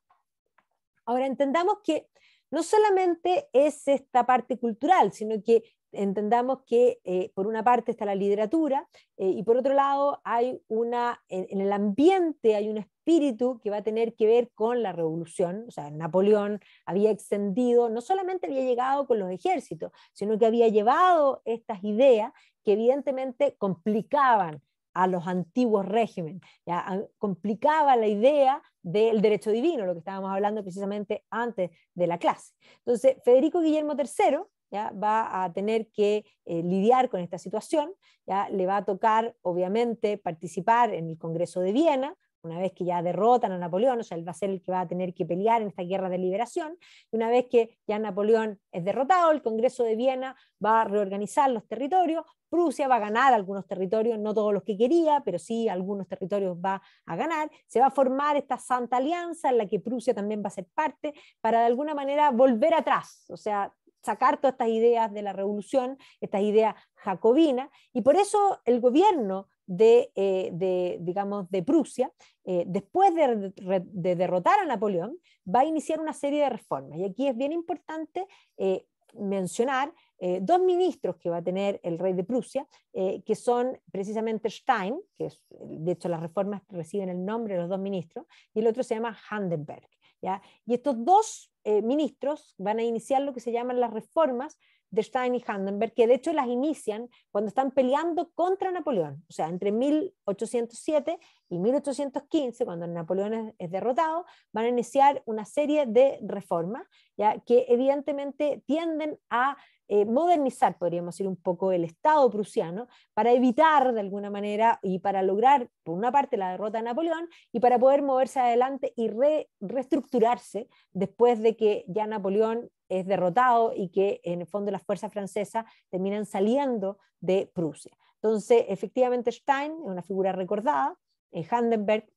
Ahora entendamos que no solamente es esta parte cultural, sino que entendamos que eh, por una parte está la literatura eh, y por otro lado hay una, en, el ambiente hay un espíritu que va a tener que ver con la revolución, o sea, Napoleón había extendido, no solamente había llegado con los ejércitos, sino que había llevado estas ideas que evidentemente complicaban a los antiguos regímenes. Ah, complicaba la idea del derecho divino, lo que estábamos hablando precisamente antes de la clase. Entonces, Federico Guillermo III ¿ya? va a tener que eh, lidiar con esta situación, ¿ya? le va a tocar, obviamente, participar en el Congreso de Viena, una vez que ya derrotan a Napoleón, o sea, él va a ser el que va a tener que pelear en esta guerra de liberación, y una vez que ya Napoleón es derrotado, el Congreso de Viena va a reorganizar los territorios, Prusia va a ganar algunos territorios, no todos los que quería, pero sí algunos territorios va a ganar, se va a formar esta Santa Alianza en la que Prusia también va a ser parte, para de alguna manera volver atrás, o sea, sacar todas estas ideas de la revolución, estas ideas jacobinas, y por eso el gobierno eh, de, digamos, de Prusia, eh, después de, derrotar a Napoleón, va a iniciar una serie de reformas. Y aquí es bien importante eh, mencionar dos ministros que va a tener el rey de Prusia, que son precisamente Stein, que es, de hecho las reformas reciben el nombre de los dos ministros, y el otro se llama Handenberg. Y estos dos ministros van a iniciar lo que se llaman las reformas de Stein y Hindenburg, que de hecho las inician cuando están peleando contra Napoleón, o sea, entre 1807 y 1815, cuando Napoleón es, derrotado, van a iniciar una serie de reformas ¿ya? que evidentemente tienden a eh, modernizar, podríamos decir, un poco el Estado prusiano para evitar de alguna manera y para lograr, por una parte, la derrota de Napoleón y para poder moverse adelante y reestructurarse después de que ya Napoleón es derrotado y que en el fondo las fuerzas francesas terminan saliendo de Prusia. Entonces, efectivamente, Stein es una figura recordada, en Handenberg,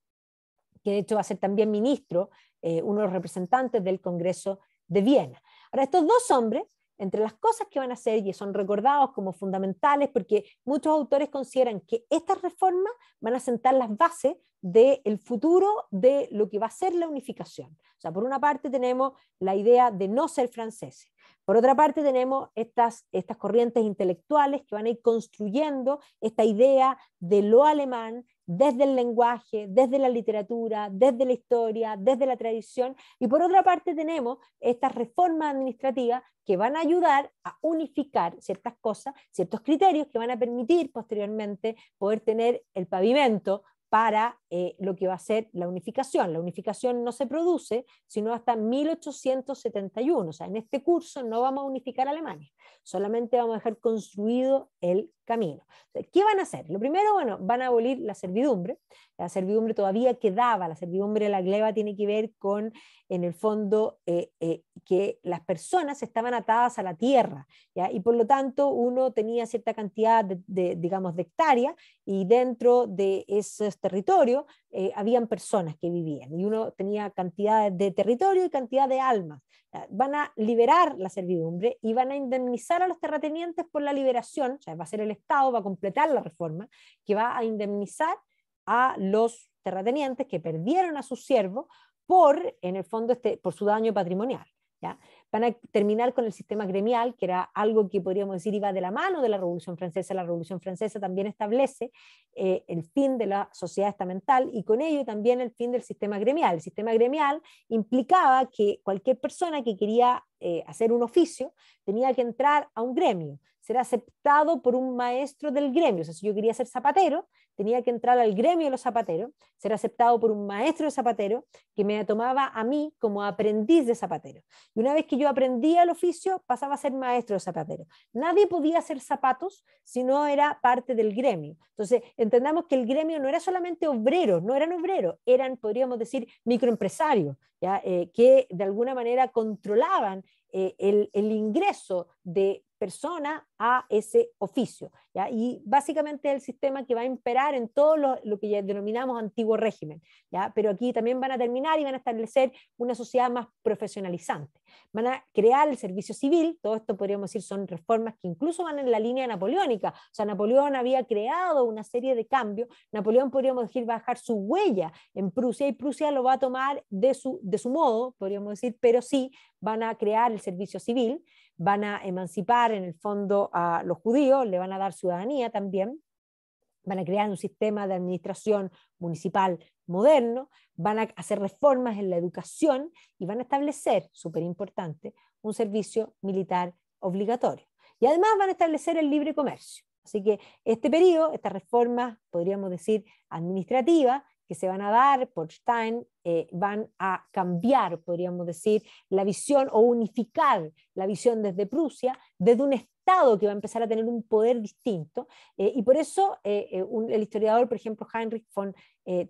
que de hecho va a ser también ministro, eh, uno de los representantes del Congreso de Viena. Ahora, estos dos hombres, entre las cosas que van a hacer y son recordados como fundamentales, porque muchos autores consideran que estas reformas van a sentar las bases del futuro de lo que va a ser la unificación. O sea, por una parte tenemos la idea de no ser franceses, por otra parte tenemos estas, estas corrientes intelectuales que van a ir construyendo esta idea de lo alemán desde el lenguaje, desde la literatura, desde la historia, desde la tradición, y por otra parte tenemos estas reformas administrativas que van a ayudar a unificar ciertas cosas, ciertos criterios que van a permitir posteriormente poder tener el pavimento para eh, lo que va a ser la unificación. La unificación no se produce sino hasta 1871. O sea, en este curso no vamos a unificar Alemania, solamente vamos a dejar construido el camino. ¿Qué van a hacer? Lo primero, bueno, van a abolir la servidumbre. La servidumbre todavía quedaba, la servidumbre de la gleba tiene que ver con, en el fondo, eh, eh, que las personas estaban atadas a la tierra, y por lo tanto uno tenía cierta cantidad de, digamos, de hectárea, y dentro de esos territorios eh, habían personas que vivían y uno tenía cantidad de territorio y cantidad de almas. Ah, van a liberar la servidumbre y van a indemnizar a los terratenientes por la liberación, o sea, va a ser el Estado, va a completar la reforma, que va a indemnizar a los terratenientes que perdieron a sus siervos por, en el fondo, este, por su daño patrimonial. Van a terminar con el sistema gremial, que era algo que podríamos decir iba de la mano de la Revolución Francesa. La Revolución Francesa también establece eh, el fin de la sociedad estamental y con ello también el fin del sistema gremial. El sistema gremial implicaba que cualquier persona que quería eh, hacer un oficio tenía que entrar a un gremio, ser aceptado por un maestro del gremio. O sea, si yo quería ser zapatero, tenía que entrar al gremio de los zapateros, ser aceptado por un maestro de zapatero que me tomaba a mí como aprendiz de zapatero. Y una vez que yo aprendía el oficio, pasaba a ser maestro de zapatero. Nadie podía hacer zapatos si no era parte del gremio. Entonces, entendamos que el gremio no era solamente obreros, no eran obreros, eran, podríamos decir, microempresarios, eh, que de alguna manera controlaban eh, el, el ingreso de persona a ese oficio. Y básicamente el sistema que va a imperar en todo lo, que ya denominamos antiguo régimen. ¿ya? Pero aquí también van a terminar y van a establecer una sociedad más profesionalizante. Van a crear el servicio civil, todo esto podríamos decir son reformas que incluso van en la línea napoleónica. O sea, Napoleón había creado una serie de cambios. Napoleón, podríamos decir, va a dejar su huella en Prusia y Prusia lo va a tomar de su, de su modo, podríamos decir, pero sí van a crear el servicio civil van a emancipar en el fondo a los judíos, le van a dar ciudadanía también, van a crear un sistema de administración municipal moderno, van a hacer reformas en la educación y van a establecer, súper importante, un servicio militar obligatorio. Y además van a establecer el libre comercio. Así que este periodo, estas reformas, podríamos decir, administrativas, que se van a dar por Stein eh, van a cambiar, podríamos decir, la visión o unificar la visión desde Prusia, desde un Estado que va a empezar a tener un poder distinto. Eh, y por eso eh, el historiador, por ejemplo, Heinrich von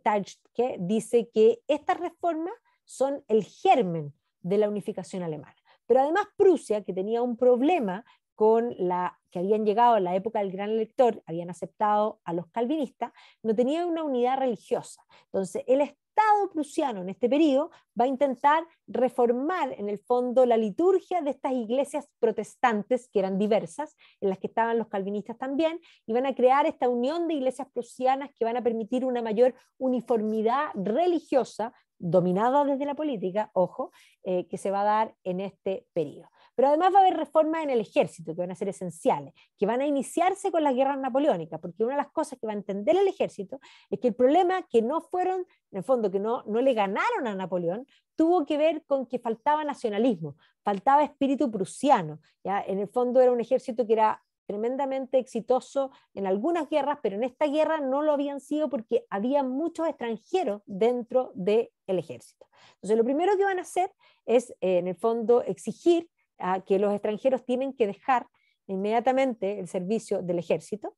Talschke, dice que estas reformas son el germen de la unificación alemana. Pero además Prusia, que tenía un problema con la que habían llegado a la época del gran elector, habían aceptado a los calvinistas, no tenían una unidad religiosa. Entonces, el Estado prusiano en este periodo va a intentar reformar en el fondo la liturgia de estas iglesias protestantes, que eran diversas, en las que estaban los calvinistas también, y van a crear esta unión de iglesias prusianas que van a permitir una mayor uniformidad religiosa, dominada desde la política, ojo, eh, que se va a dar en este periodo. Pero además va a haber reformas en el ejército que van a ser esenciales, que van a iniciarse con las guerras napoleónicas, porque una de las cosas que va a entender el ejército es que el problema que no fueron, en el fondo, que no, no le ganaron a Napoleón, tuvo que ver con que faltaba nacionalismo, faltaba espíritu prusiano. ¿ya? En el fondo era un ejército que era tremendamente exitoso en algunas guerras, pero en esta guerra no lo habían sido porque había muchos extranjeros dentro del ejército. Entonces, lo primero que van a hacer es, eh, en el fondo, exigir a que los extranjeros tienen que dejar inmediatamente el servicio del ejército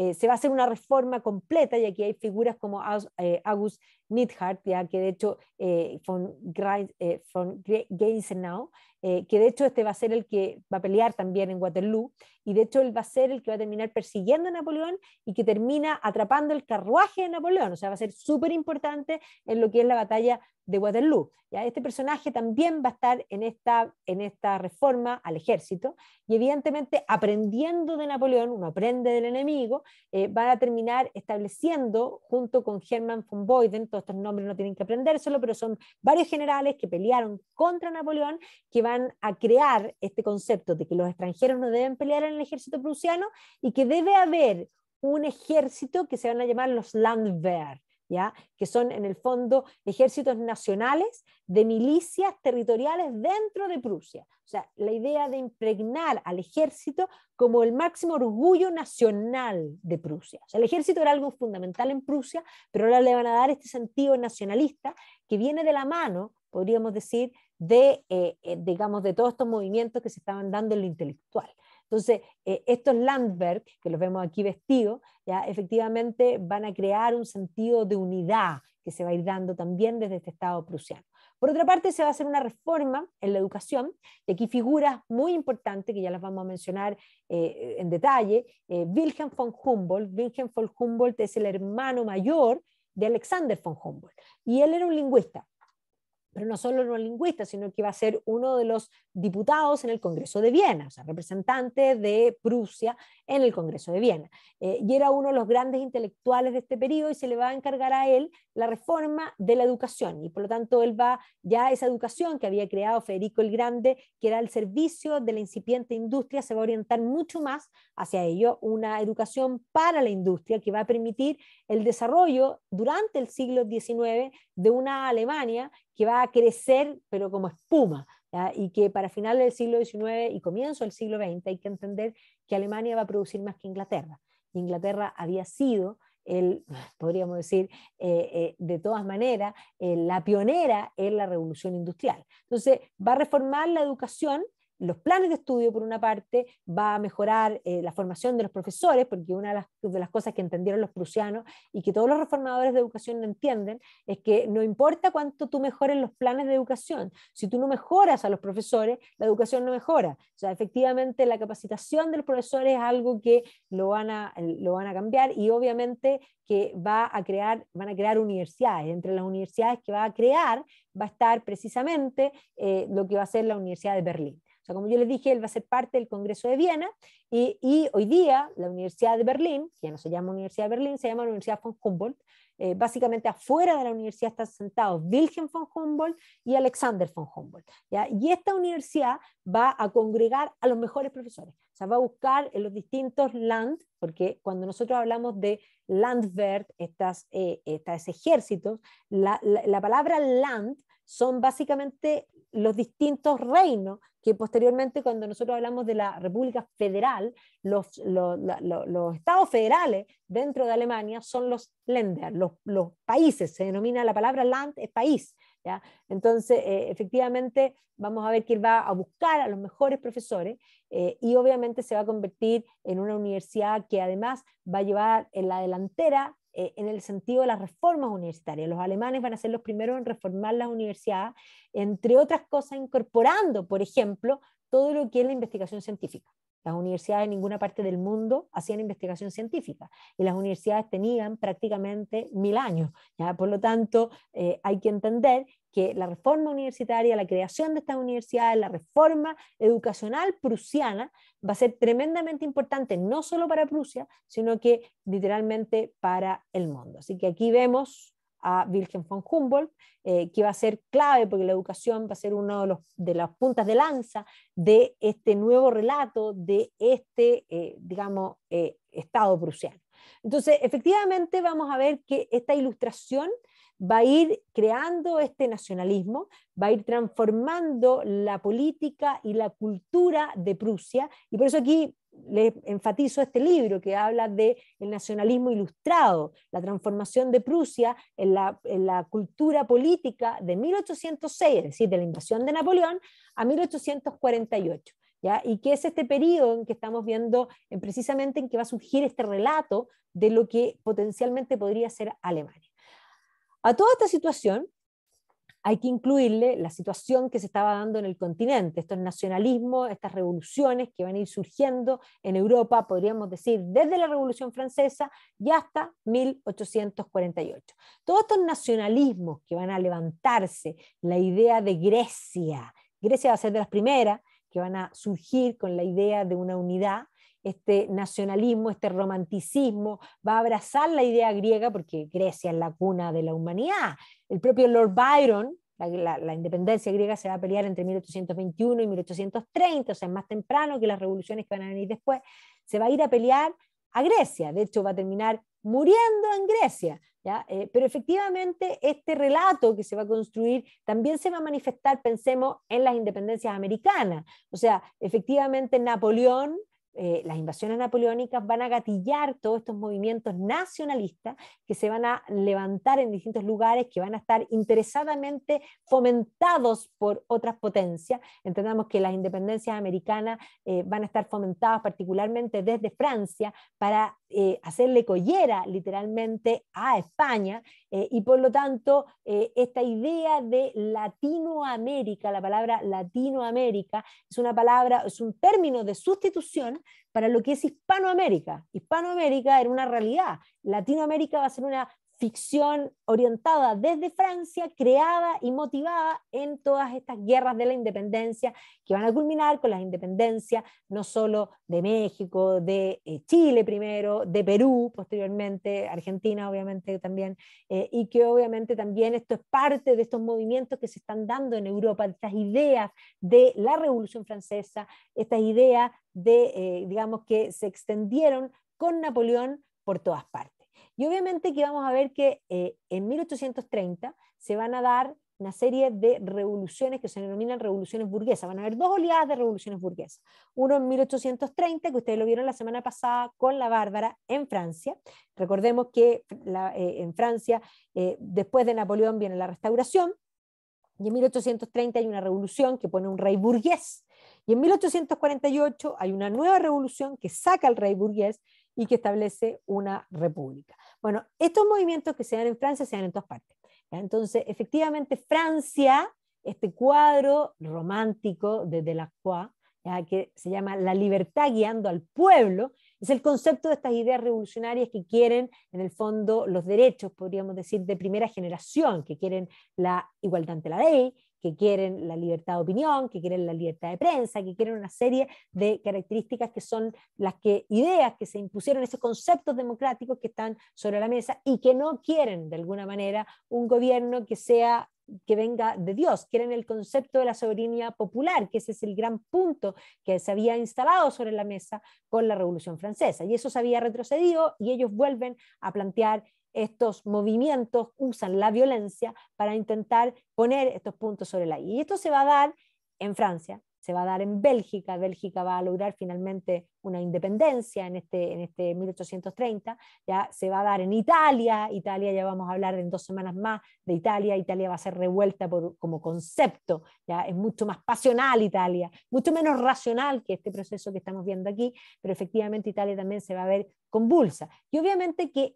eh, se va a hacer una reforma completa y aquí hay figuras como eh, August Nidhart, ya que de hecho eh, von, Geisenau, que de hecho este va a ser el que va a pelear también en Waterloo y de hecho él va a ser el que va a terminar persiguiendo a Napoleón y que termina atrapando el carruaje de Napoleón, o sea, va a ser súper importante en lo que es la batalla de Waterloo. ¿ya? Este personaje también va a estar en esta, en esta reforma al ejército y evidentemente aprendiendo de Napoleón, uno aprende del enemigo, eh, van a terminar estableciendo junto con Hermann von Boyden, todos estos nombres no tienen que aprendérselo, pero son varios generales que pelearon contra Napoleón, que van a crear este concepto de que los extranjeros no deben pelear en el ejército prusiano y que debe haber un ejército que se van a llamar los Landwehr, que son en el fondo ejércitos nacionales de milicias territoriales dentro de Prusia. O sea, la idea de impregnar al ejército como el máximo orgullo nacional de Prusia. el ejército era algo fundamental en Prusia, pero ahora le van a dar este sentido nacionalista que viene de la mano, podríamos decir, de, eh, eh, digamos, de todos estos movimientos que se estaban dando en lo intelectual. Entonces, eh, estos Landberg, que los vemos aquí vestidos, ya efectivamente van a crear un sentido de unidad que se va a ir dando también desde este Estado prusiano. Por otra parte, se va a hacer una reforma en la educación, y aquí figuras muy importantes que ya las vamos a mencionar eh, en detalle. Eh, Wilhelm von Humboldt. Wilhelm von Humboldt es el hermano mayor de Alexander von Humboldt, y él era un lingüista pero no solo no lingüista, sino que va a ser uno de los diputados en el Congreso de Viena, o sea, representante de Prusia en el Congreso de Viena. Eh, y era uno de los grandes intelectuales de este periodo y se le va a encargar a él la reforma de la educación. Y por lo tanto, él va ya esa educación que había creado Federico el Grande, que era el servicio de la incipiente industria, se va a orientar mucho más hacia ello, una educación para la industria que va a permitir el desarrollo durante el siglo XIX de una Alemania que va a crecer, pero como espuma, y que para final del siglo XIX y comienzo del siglo XX hay que entender que Alemania va a producir más que Inglaterra. Inglaterra había sido el, podríamos decir, eh, eh, de todas maneras, eh, la pionera en la revolución industrial. Entonces, va a reformar la educación los planes de estudio, por una parte, va a mejorar eh, la formación de los profesores, porque una de las, cosas que entendieron los prusianos y que todos los reformadores de educación entienden es que no importa cuánto tú mejores los planes de educación, si tú no mejoras a los profesores, la educación no mejora. O sea, efectivamente, la capacitación de los profesores es algo que lo van a, lo van a cambiar y obviamente que va a crear, van a crear universidades. Entre las universidades que va a crear va a estar precisamente eh, lo que va a ser la Universidad de Berlín sea, como yo les dije, él va a ser parte del Congreso de Viena y, hoy día la Universidad de Berlín, que ya no se llama Universidad de Berlín, se llama la Universidad von Humboldt, eh, básicamente afuera de la universidad están sentados Wilhelm von Humboldt y Alexander von Humboldt. Y esta universidad va a congregar a los mejores profesores. O sea, va a buscar en los distintos land, porque cuando nosotros hablamos de Landwehr, estas, eh, ejércitos, la, la palabra land son básicamente los distintos reinos, que posteriormente cuando nosotros hablamos de la República Federal, los, estados federales dentro de Alemania son los Länder, los, países, se denomina la palabra Land es país. ¿ya? Entonces, eh, efectivamente, vamos a ver que va a buscar a los mejores profesores eh, y obviamente se va a convertir en una universidad que además va a llevar en la delantera eh, en el sentido de las reformas universitarias. Los alemanes van a ser los primeros en reformar las universidades, entre otras cosas, incorporando, por ejemplo, todo lo que es la investigación científica. Las universidades en ninguna parte del mundo hacían investigación científica y las universidades tenían prácticamente mil años. ¿ya? Por lo tanto, eh, hay que entender que la reforma universitaria, la creación de estas universidades, la reforma educacional prusiana va a ser tremendamente importante, no solo para Prusia, sino que literalmente para el mundo. Así que aquí vemos a Wilhelm von Humboldt, eh, que va a ser clave porque la educación va a ser una de, las puntas de lanza de este nuevo relato, de este, eh, digamos, eh, Estado prusiano. Entonces, efectivamente vamos a ver que esta ilustración va a ir creando este nacionalismo, va a ir transformando la política y la cultura de Prusia. Y por eso aquí le enfatizo este libro que habla de el nacionalismo ilustrado, la transformación de Prusia en la, en la, cultura política de 1806, es decir, de la invasión de Napoleón, a 1848. ¿ya? Y que es este periodo en que estamos viendo en precisamente en que va a surgir este relato de lo que potencialmente podría ser Alemania. A toda esta situación hay que incluirle la situación que se estaba dando en el continente, estos nacionalismos, estas revoluciones que van a ir surgiendo en Europa, podríamos decir, desde la Revolución Francesa y hasta 1848. Todos estos nacionalismos que van a levantarse, la idea de Grecia, Grecia va a ser de las primeras que van a surgir con la idea de una unidad, este nacionalismo, este romanticismo, va a abrazar la idea griega porque Grecia es la cuna de la humanidad. El propio Lord Byron, la, la, independencia griega se va a pelear entre 1821 y 1830, o sea, más temprano que las revoluciones que van a venir después, se va a ir a pelear a Grecia, de hecho va a terminar muriendo en Grecia, ¿ya? Eh, pero efectivamente este relato que se va a construir también se va a manifestar, pensemos, en las independencias americanas, o sea, efectivamente Napoleón eh, las invasiones napoleónicas van a gatillar todos estos movimientos nacionalistas que se van a levantar en distintos lugares, que van a estar interesadamente fomentados por otras potencias. Entendamos que las independencias americanas eh, van a estar fomentadas particularmente desde Francia para eh, hacerle collera literalmente a España eh, y por lo tanto eh, esta idea de Latinoamérica, la palabra Latinoamérica es una palabra, es un término de sustitución para lo que es Hispanoamérica. Hispanoamérica era una realidad, Latinoamérica va a ser una ficción orientada desde Francia, creada y motivada en todas estas guerras de la independencia que van a culminar con las independencias no solo de México, de eh, Chile primero, de Perú posteriormente, Argentina obviamente también, eh, y que obviamente también esto es parte de estos movimientos que se están dando en Europa, estas ideas de la Revolución Francesa, estas ideas de, eh, digamos, que se extendieron con Napoleón por todas partes. Y obviamente que vamos a ver que eh, en 1830 se van a dar una serie de revoluciones que se denominan revoluciones burguesas. Van a haber dos oleadas de revoluciones burguesas. Uno en 1830, que ustedes lo vieron la semana pasada con la Bárbara en Francia. Recordemos que eh, en Francia, eh, después de Napoleón, viene la restauración. Y en 1830 hay una revolución que pone un rey burgués. Y en 1848 hay una nueva revolución que saca al rey burgués y que establece una república. Bueno, estos movimientos que se dan en Francia se dan en todas partes. Entonces, efectivamente, Francia, este cuadro romántico de Delacroix, que se llama La libertad guiando al pueblo, es el concepto de estas ideas revolucionarias que quieren, en el fondo, los derechos, podríamos decir, de primera generación, que quieren la igualdad ante la ley, que quieren la libertad de opinión, que quieren la libertad de prensa, que quieren una serie de características que son las que ideas que se impusieron, esos conceptos democráticos que están sobre la mesa y que no quieren de alguna manera un gobierno que sea que venga de Dios, quieren el concepto de la soberanía popular, que ese es el gran punto que se había instalado sobre la mesa con la Revolución Francesa. Y eso se había retrocedido y ellos vuelven a plantear estos movimientos usan la violencia para intentar poner estos puntos sobre la I. Y esto se va a dar en Francia, se va a dar en Bélgica, Bélgica va a lograr finalmente una independencia en este, en este 1830, ya se va a dar en Italia, Italia ya vamos a hablar en dos semanas más de Italia, Italia va a ser revuelta por, como concepto, ya es mucho más pasional Italia, mucho menos racional que este proceso que estamos viendo aquí, pero efectivamente Italia también se va a ver convulsa. Y obviamente que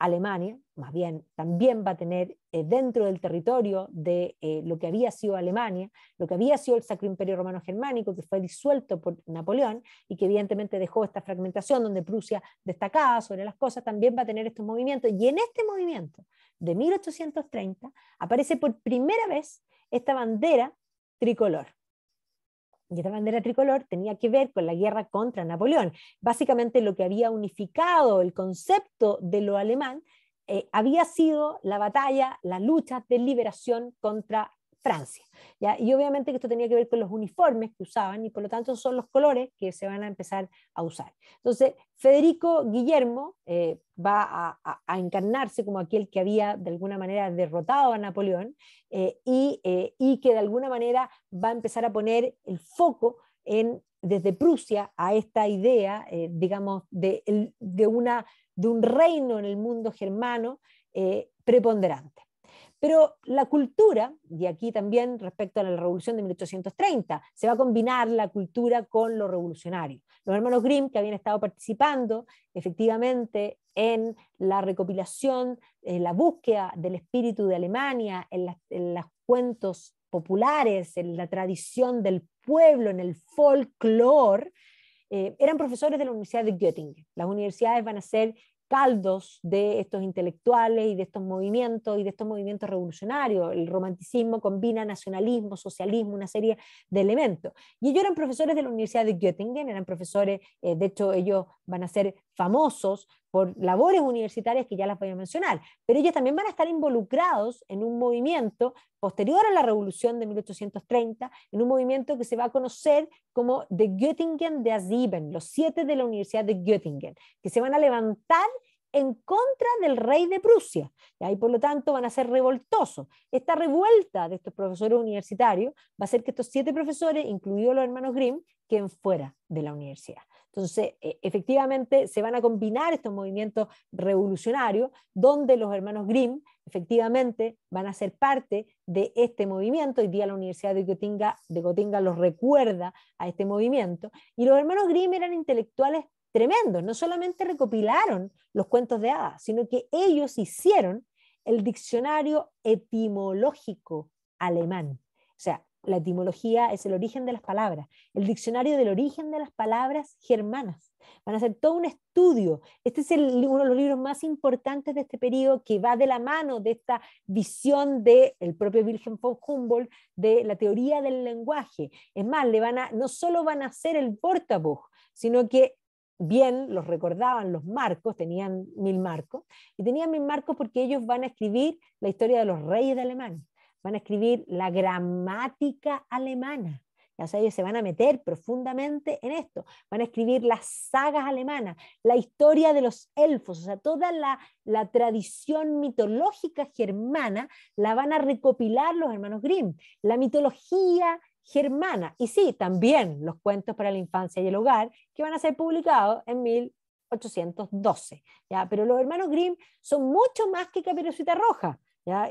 Alemania, más bien, también va a tener eh, dentro del territorio de eh, lo que había sido Alemania, lo que había sido el Sacro Imperio Romano Germánico, que fue disuelto por Napoleón y que evidentemente dejó esta fragmentación donde Prusia destacaba sobre las cosas, también va a tener estos movimientos. Y en este movimiento de 1830 aparece por primera vez esta bandera tricolor y esta bandera tricolor tenía que ver con la guerra contra Napoleón. Básicamente lo que había unificado el concepto de lo alemán eh, había sido la batalla, la lucha de liberación contra Francia. Y obviamente que esto tenía que ver con los uniformes que usaban y por lo tanto son los colores que se van a empezar a usar. Entonces, Federico Guillermo eh, va a, encarnarse como aquel que había de alguna manera derrotado a Napoleón eh, eh, y, que de alguna manera va a empezar a poner el foco en desde Prusia a esta idea, digamos, de, una, de, un reino en el mundo germano preponderante. Pero la cultura, y aquí también respecto a la revolución de 1830, se va a combinar la cultura con lo revolucionario. Los hermanos Grimm, que habían estado participando efectivamente en la recopilación, en la búsqueda del espíritu de Alemania, en, las, los cuentos populares, en la tradición del pueblo, en el folclore, eh, eran profesores de la Universidad de Göttingen. Las universidades van a ser caldos de estos intelectuales y de estos movimientos y de estos movimientos revolucionarios. El romanticismo combina nacionalismo, socialismo, una serie de elementos. Y ellos eran profesores de la Universidad de Göttingen, eran profesores, eh, de hecho ellos van a ser famosos por labores universitarias que ya las voy a mencionar, pero ellos también van a estar involucrados en un movimiento posterior a la revolución de 1830, en un movimiento que se va a conocer como The Göttingen de Sieben, los siete de la Universidad de Göttingen, que se van a levantar en contra del rey de Prusia, y ahí por lo tanto van a ser revoltosos. Esta revuelta de estos profesores universitarios va a hacer que estos siete profesores, incluidos los hermanos Grimm, queden fuera de la universidad. Entonces, e, efectivamente, se van a combinar estos movimientos revolucionarios, donde los hermanos Grimm efectivamente van a ser parte de este movimiento. Hoy día la Universidad de Gotinga, de Gotinga los recuerda a este movimiento. Y los hermanos Grimm eran intelectuales tremendos. No solamente recopilaron los cuentos de hadas, sino que ellos hicieron el diccionario etimológico alemán. O sea, la etimología es el origen de las palabras, el diccionario del origen de las palabras germanas. Van a hacer todo un estudio. Este es uno de los libros más importantes de este periodo que va de la mano de esta visión del propio Wilhelm von Humboldt de la teoría del lenguaje. Es más, le van a, no solo van a hacer el Portabuch, sino que bien los recordaban los marcos, tenían mil marcos, y tenían mil marcos porque ellos van a escribir la historia de los reyes de Alemania van a escribir la gramática alemana. O sea, ellos se van a meter profundamente en esto. Van a escribir las sagas alemanas, la historia de los elfos, o sea, toda la, tradición mitológica germana la van a recopilar los hermanos Grimm. La mitología germana. Y sí, también los cuentos para la infancia y el hogar, que van a ser publicados en 1812. ¿ya? Pero los hermanos Grimm son mucho más que Caperucita Roja.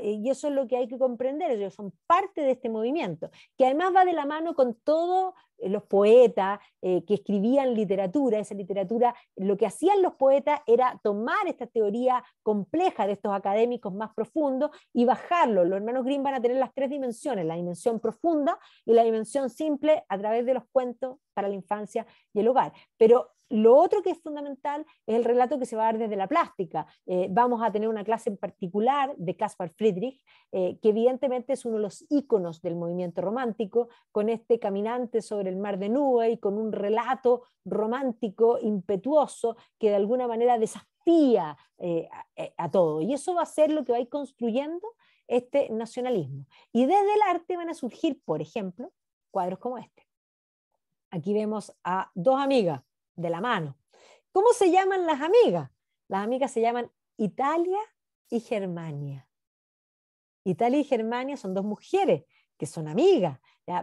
Y eso es lo que hay que comprender, ellos son parte de este movimiento, que además va de la mano con todos eh, los poetas eh, que escribían literatura, esa literatura, lo que hacían los poetas era tomar esta teoría compleja de estos académicos más profundos y bajarlo. Los hermanos Grimm van a tener las tres dimensiones, la dimensión profunda y la dimensión simple a través de los cuentos para la infancia y el hogar. Pero lo otro que es fundamental es el relato que se va a dar desde la plástica. Eh, vamos a tener una clase en particular de Caspar Friedrich, eh, que evidentemente es uno de los íconos del movimiento romántico, con este caminante sobre el mar de nube y con un relato romántico impetuoso que de alguna manera desafía eh, a, a todo. Y eso va a ser lo que va a ir construyendo este nacionalismo. Y desde el arte van a surgir, por ejemplo, cuadros como este. Aquí vemos a dos amigas, de la mano. ¿Cómo se llaman las amigas? Las amigas se llaman Italia y Germania. Italia y Germania son dos mujeres que son amigas,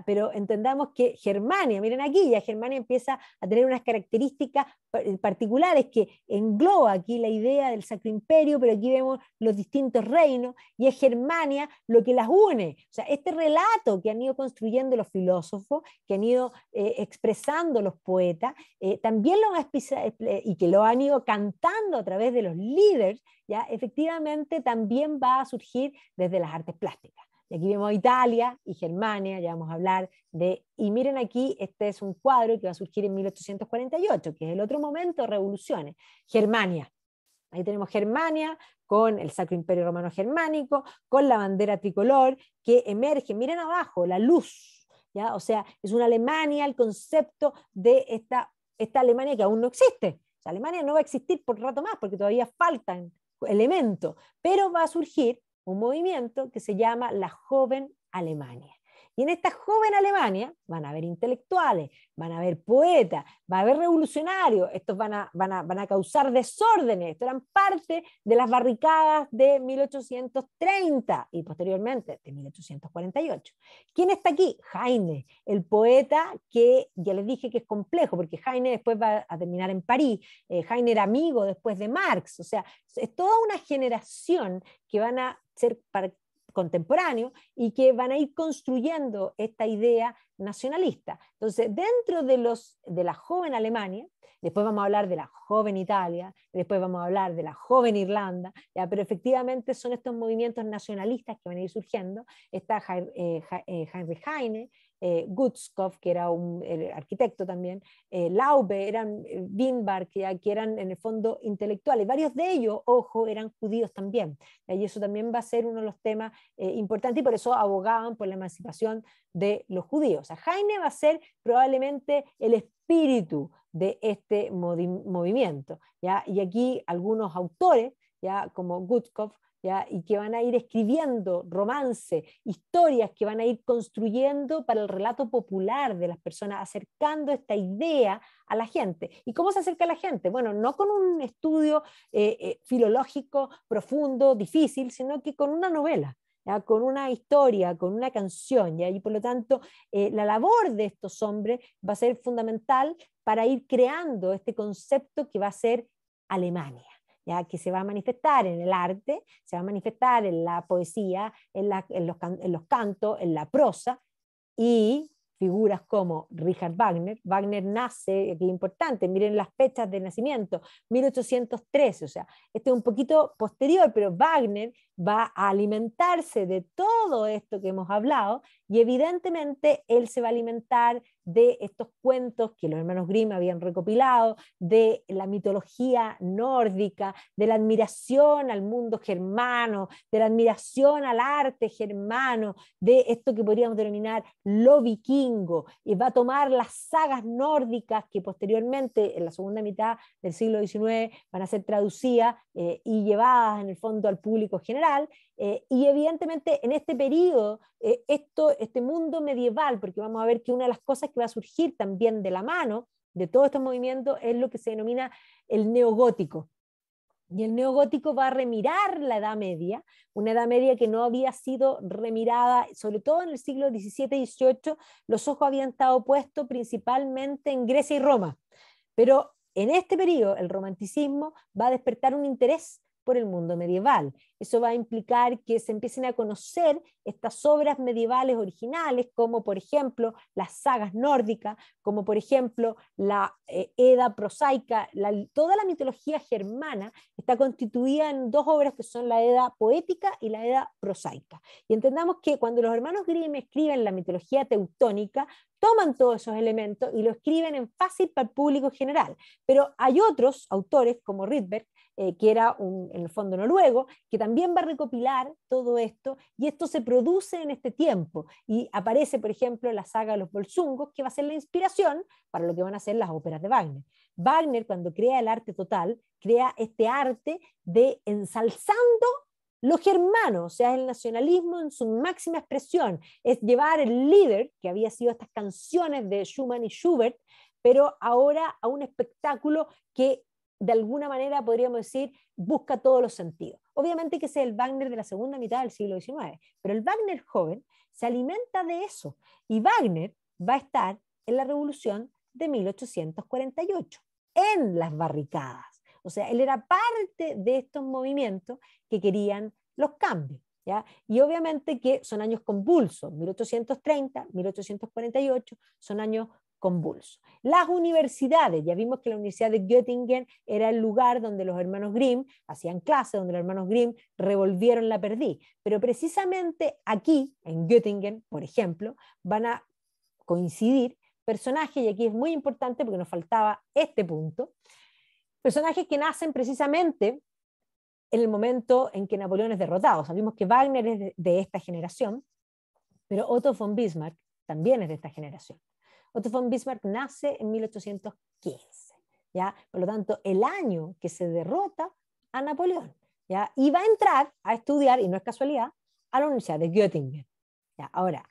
pero entendamos que Germania, miren aquí, ya Germania empieza a tener unas características eh, particulares que engloba aquí la idea del Sacro Imperio, pero aquí vemos los distintos reinos y es Germania lo que las une. O sea, este relato que han ido construyendo los filósofos, que han ido eh, expresando los poetas, eh, también lo han y que lo han ido cantando a través de los líderes, ya efectivamente también va a surgir desde las artes plásticas. Y aquí vemos Italia y Germania, ya vamos a hablar de... Y miren aquí, este es un cuadro que va a surgir en 1848, que es el otro momento, revoluciones. Germania. Ahí tenemos Germania con el Sacro Imperio Romano Germánico, con la bandera tricolor que emerge. Miren abajo, la luz. ¿ya? O sea, es una Alemania, el concepto de esta, esta Alemania que aún no existe. Alemania no va a existir por rato más porque todavía faltan elementos, pero va a surgir un movimiento que se llama la Joven Alemania. Y en esta joven Alemania van a haber intelectuales, van a haber poetas, va a haber revolucionarios, estos van a, van a, causar desórdenes, esto eran parte de las barricadas de 1830 y posteriormente de 1848. ¿Quién está aquí? Heine, el poeta que ya les dije que es complejo, porque Heine después va a terminar en París, eh, Heine era amigo después de Marx, o sea, es toda una generación que van a ser contemporáneo y que van a ir construyendo esta idea nacionalista. Entonces, dentro de, los, de la joven Alemania, después vamos a hablar de la joven Italia, después vamos a hablar de la joven Irlanda, pero efectivamente son estos movimientos nacionalistas que van a ir surgiendo, está eh, eh, Heinrich Heine, eh, que era un arquitecto también, eh, Laube, eran eh, que, aquí eran en el fondo intelectuales. Varios de ellos, ojo, eran judíos también. Y eso también va a ser uno de los temas eh, importantes y por eso abogaban por la emancipación de los judíos. a Heine va a ser probablemente el espíritu de este movimiento. Y aquí algunos autores, ya como Gutkov, y que van a ir escribiendo romance, historias que van a ir construyendo para el relato popular de las personas, acercando esta idea a la gente. ¿Y cómo se acerca a la gente? Bueno, no con un estudio eh, eh, filológico profundo, difícil, sino que con una novela. con una historia, con una canción, ¿ya? y por lo tanto eh, la labor de estos hombres va a ser fundamental para ir creando este concepto que va a ser Alemania ya que se va a manifestar en el arte, se va a manifestar en la poesía, en, en, los, cantos, en la prosa, y figuras como Richard Wagner. Wagner nace, aquí importante, miren las fechas de nacimiento, 1813, o sea, este es un poquito posterior, pero Wagner va a alimentarse de todo esto que hemos hablado y evidentemente él se va a alimentar de estos cuentos que los hermanos Grimm habían recopilado, de la mitología nórdica, de la admiración al mundo germano, de la admiración al arte germano, de esto que podríamos denominar lo vikingo. Y va a tomar las sagas nórdicas que posteriormente, en la segunda mitad del siglo XIX, van a ser traducidas eh, y llevadas en el fondo al público general eh, y evidentemente en este periodo, eh, esto, este mundo medieval, porque vamos a ver que una de las cosas que va a surgir también de la mano de todos estos movimientos es lo que se denomina el neogótico. Y el neogótico va a remirar la Edad Media, una Edad Media que no había sido remirada, sobre todo en el siglo XVII y XVIII, los ojos habían estado puestos principalmente en Grecia y Roma. Pero en este periodo el romanticismo va a despertar un interés por el mundo medieval. Eso va a implicar que se empiecen a conocer estas obras medievales originales, como por ejemplo las sagas nórdicas, como por ejemplo la eh, edad prosaica, toda la mitología germana está constituida en dos obras que son la Edda poética y la Edda prosaica. Y entendamos que cuando los hermanos Grimm escriben la mitología teutónica, toman todos esos elementos y lo escriben en fácil para el público general. Pero hay otros autores, como Rydberg, eh, que era en el fondo noruego, que también va a recopilar todo esto y esto se produce en este tiempo y aparece, por ejemplo, la saga de los Bolsungos, que va a ser la inspiración para lo que van a ser las óperas de Wagner. Wagner, cuando crea el arte total, crea este arte de ensalzando los germanos, o sea, el nacionalismo en su máxima expresión, es llevar el líder, que había sido estas canciones de Schumann y Schubert, pero ahora a un espectáculo que de alguna manera podríamos decir, busca todos los sentidos. Obviamente que es el Wagner de la segunda mitad del siglo XIX, pero el Wagner joven se alimenta de eso y Wagner va a estar en la revolución de 1848, en las barricadas. O sea, él era parte de estos movimientos que querían los cambios. ¿Ya? Y obviamente que son años convulsos, 1830, 1848, son años convulso. Las universidades, ya vimos que la Universidad de Göttingen era el lugar donde los hermanos Grimm hacían clases, donde los hermanos Grimm revolvieron la perdiz, pero precisamente aquí, en Göttingen, por ejemplo, van a coincidir personajes, y aquí es muy importante porque nos faltaba este punto, personajes que nacen precisamente en el momento en que Napoleón es derrotado. Sabemos que Wagner es de, de esta generación, pero Otto von Bismarck también es de esta generación. Otto von Bismarck nace en 1815, ¿ya? Por lo tanto, el año que se derrota a Napoleón, ¿ya? Y va a entrar a estudiar, y no es casualidad, a la Universidad de Göttingen. ¿ya? Ahora,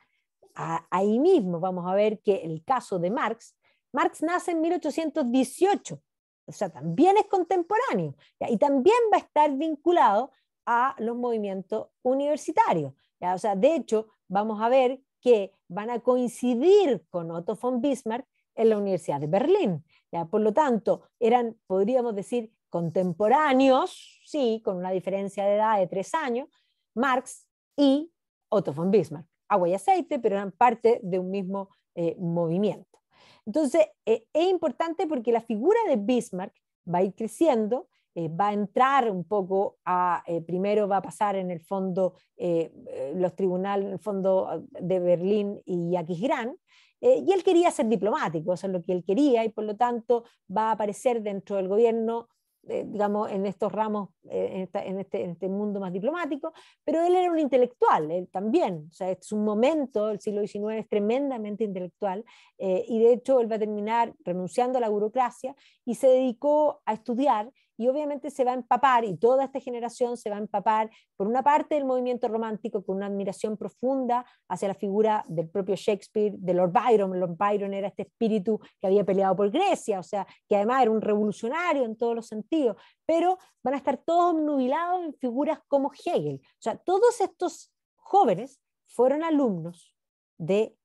ahí mismo vamos a ver que el caso de Marx, Marx nace en 1818, o sea, también es contemporáneo, y también va a estar vinculado a los movimientos universitarios. ¿ya? O sea, de hecho, vamos a ver que van a coincidir con Otto von Bismarck en la Universidad de Berlín. ¿ya? Por lo tanto, eran, podríamos decir, contemporáneos, sí, con una diferencia de edad de tres años, Marx y Otto von Bismarck. Agua y aceite, pero eran parte de un mismo eh, movimiento. Entonces, eh, es importante porque la figura de Bismarck va a ir creciendo eh, va a entrar un poco a, eh, primero va a pasar en el fondo eh, los tribunales, en el fondo ah, de Berlín y Aquisgrán, y él quería ser diplomático, eso es lo que él quería, y por lo tanto va a aparecer dentro del gobierno digamos, en estos ramos, este, en, este, mundo más diplomático, pero él era un intelectual, también, o sea, es un momento, el siglo XIX es tremendamente intelectual, y de hecho él va a terminar renunciando a la burocracia y se dedicó a estudiar y obviamente se va a empapar y toda esta generación se va a empapar por una parte del movimiento romántico con una admiración profunda hacia la figura del propio Shakespeare, de Lord Byron. Lord Byron era este espíritu que había peleado por Grecia, o sea, que además era un revolucionario en todos los sentidos, pero van a estar todos nubilados en figuras como Hegel. O sea, todos estos jóvenes fueron alumnos de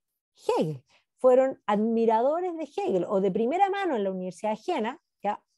Hegel, fueron admiradores de Hegel o de primera mano en la Universidad de Jena,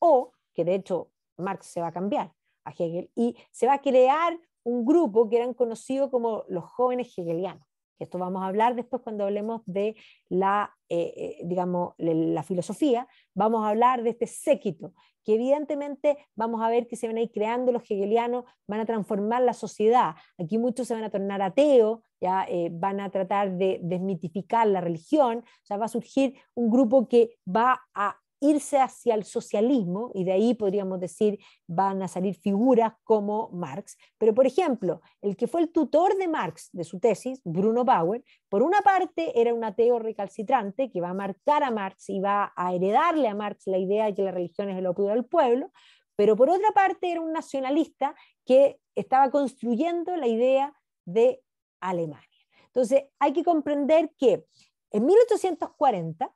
o que de hecho Marx se va a cambiar a Hegel y se va a crear un grupo que eran conocidos como los jóvenes hegelianos. Esto vamos a hablar después cuando hablemos de la, eh, eh, digamos, la filosofía, vamos a hablar de este séquito, que evidentemente vamos a ver que se van a ir creando los hegelianos, van a transformar la sociedad. Aquí muchos se van a tornar ateos, ya eh, van a tratar de desmitificar la religión, o sea, va a surgir un grupo que va a irse hacia el socialismo, y de ahí podríamos decir van a salir figuras como Marx, pero por ejemplo, el que fue el tutor de Marx de su tesis, Bruno Bauer, por una parte era un ateo recalcitrante que va a marcar a Marx y va a heredarle a Marx la idea de que la religión es el opio del pueblo, pero por otra parte era un nacionalista que estaba construyendo la idea de Alemania. Entonces, hay que comprender que en 1840,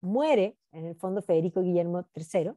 muere, en el fondo, Federico Guillermo III,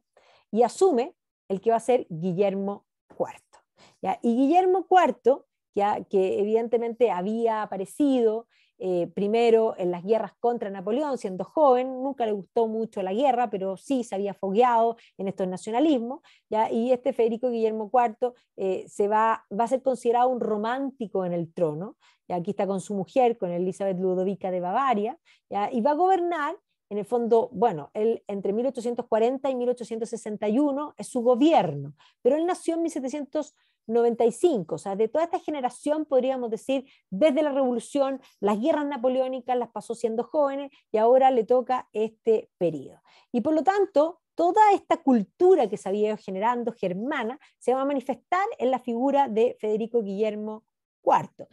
y asume el que va a ser Guillermo IV. Y Guillermo IV, ya, que evidentemente había aparecido eh, primero en las guerras contra Napoleón, siendo joven, nunca le gustó mucho la guerra, pero sí se había fogueado en estos nacionalismos, ¿ya? y este Federico Guillermo IV eh, se va, va a ser considerado un romántico en el trono, ¿ya? aquí está con su mujer, con Elizabeth Ludovica de Bavaria, ¿ya? y va a gobernar en el fondo, bueno, él entre 1840 y 1861 es su gobierno, pero él nació en 1795, o sea, de toda esta generación podríamos decir, desde la revolución, las guerras napoleónicas las pasó siendo jóvenes y ahora le toca este periodo. Y por lo tanto, toda esta cultura que se había ido generando germana se va a manifestar en la figura de Federico Guillermo IV,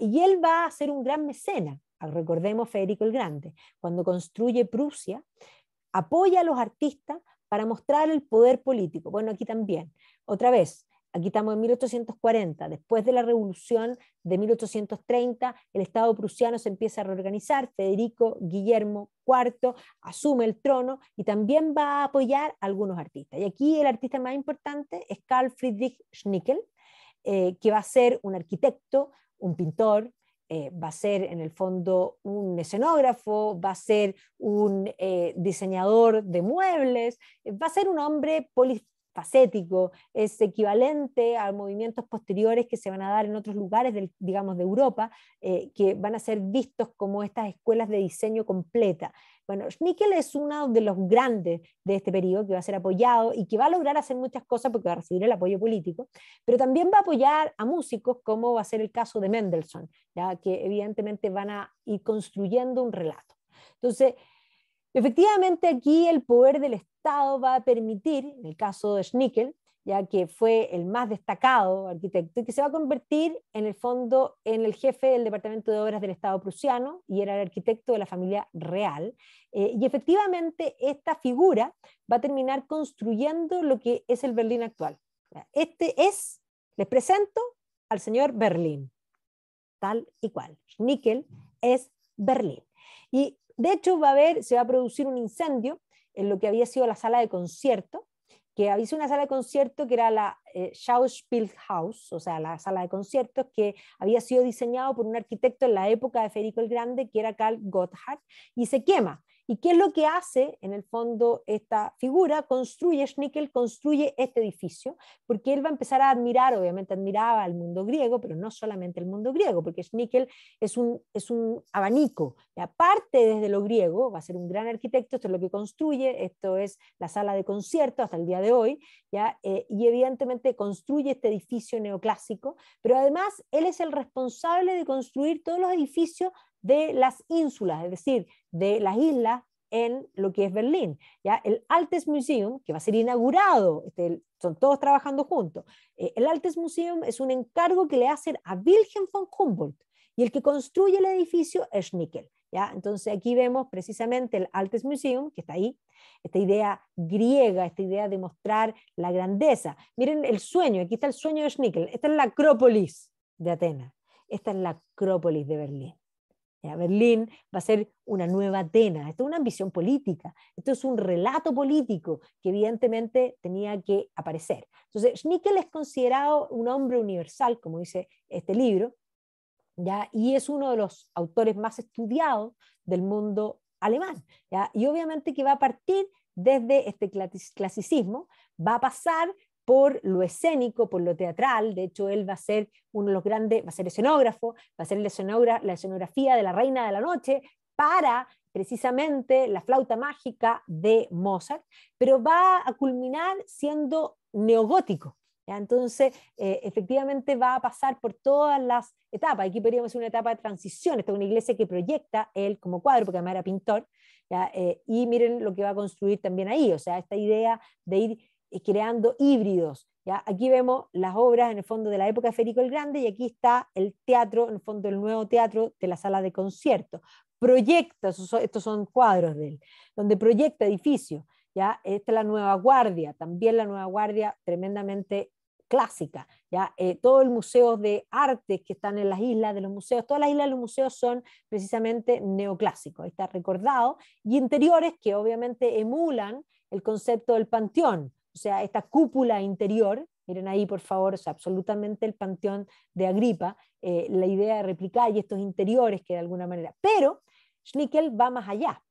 y él va a ser un gran mecena Recordemos Federico el Grande, cuando construye Prusia, apoya a los artistas para mostrar el poder político. Bueno, aquí también, otra vez, aquí estamos en 1840, después de la revolución de 1830, el Estado prusiano se empieza a reorganizar, Federico Guillermo IV asume el trono y también va a apoyar a algunos artistas. Y aquí el artista más importante es Carl Friedrich Schnickel, eh, que va a ser un arquitecto, un pintor, eh, va a ser en el fondo un escenógrafo, va a ser un eh, diseñador de muebles, va a ser un hombre poli facético, es equivalente a movimientos posteriores que se van a dar en otros lugares, del, digamos, de Europa, eh, que van a ser vistos como estas escuelas de diseño completa. Bueno, Schnickel es uno de los grandes de este periodo que va a ser apoyado y que va a lograr hacer muchas cosas porque va a recibir el apoyo político, pero también va a apoyar a músicos como va a ser el caso de Mendelssohn, ¿ya? que evidentemente van a ir construyendo un relato. Entonces, Efectivamente, aquí el poder del Estado va a permitir, en el caso de Schnickel, ya que fue el más destacado arquitecto, y que se va a convertir en el fondo en el jefe del Departamento de Obras del Estado prusiano y era el arquitecto de la familia real. Eh, y efectivamente esta figura va a terminar construyendo lo que es el Berlín actual. Este es, les presento al señor Berlín, tal y cual. Schnickel es Berlín. Y de hecho, va a haber, se va a producir un incendio en lo que había sido la sala de concierto, que había sido una sala de concierto que era la eh, Schauspielhaus, o sea, la sala de conciertos que había sido diseñado por un arquitecto en la época de Federico el Grande, que era Carl Gotthard, y se quema. ¿Y qué es lo que hace, en el fondo, esta figura? Construye, Schnickel construye este edificio, porque él va a empezar a admirar, obviamente admiraba al mundo griego, pero no solamente el mundo griego, porque Schnickel es un, es un abanico. aparte desde lo griego, va a ser un gran arquitecto, esto es lo que construye, esto es la sala de concierto hasta el día de hoy, ¿ya? Eh, y evidentemente construye este edificio neoclásico, pero además él es el responsable de construir todos los edificios de las ínsulas, es decir, de las islas en lo que es Berlín. ¿ya? El Altes Museum, que va a ser inaugurado, este, son todos trabajando juntos. Eh, el Altes Museum es un encargo que le hacen a Wilhelm von Humboldt y el que construye el edificio es Schnickel. ¿ya? Entonces aquí vemos precisamente el Altes Museum, que está ahí, esta idea griega, esta idea de mostrar la grandeza. Miren el sueño, aquí está el sueño de Schnickel, esta es la Acrópolis de Atenas, esta es la Acrópolis de Berlín. Eh, Berlín va a ser una nueva Atena, Esto es una ambición política, esto es un relato político que evidentemente tenía que aparecer. Entonces, Schnickel es considerado un hombre universal, como dice este libro, y es uno de los autores más estudiados del mundo alemán. Y obviamente que va a partir desde este clasicismo, va a pasar por lo escénico, por lo teatral. De hecho, él va a ser uno de los grandes, va a ser escenógrafo, va a ser la, la escenografía de la Reina de la Noche para precisamente la flauta mágica de Mozart, pero va a culminar siendo neogótico. Entonces, eh, efectivamente va a pasar por todas las etapas. Aquí podríamos decir una etapa de transición. Esta es una iglesia que proyecta él como cuadro, porque además era pintor. Eh, y miren lo que va a construir también ahí, o sea, esta idea de ir creando híbridos. ¿ya? Aquí vemos las obras en el fondo de la época de Federico el Grande y aquí está el teatro, en el fondo el nuevo teatro de la sala de concierto Proyecta, estos son cuadros de él, donde proyecta edificios. ¿ya? Esta es la nueva guardia, también la nueva guardia tremendamente clásica, ¿ya? Eh, todo el museo de arte que están en las islas de los museos, todas las islas de los museos son precisamente neoclásicos, está recordado, y interiores que obviamente emulan el concepto del panteón, o sea, esta cúpula interior, miren ahí por favor, es absolutamente el panteón de Agripa, eh, la idea de replicar y estos interiores que de alguna manera, pero Schnickel va más allá.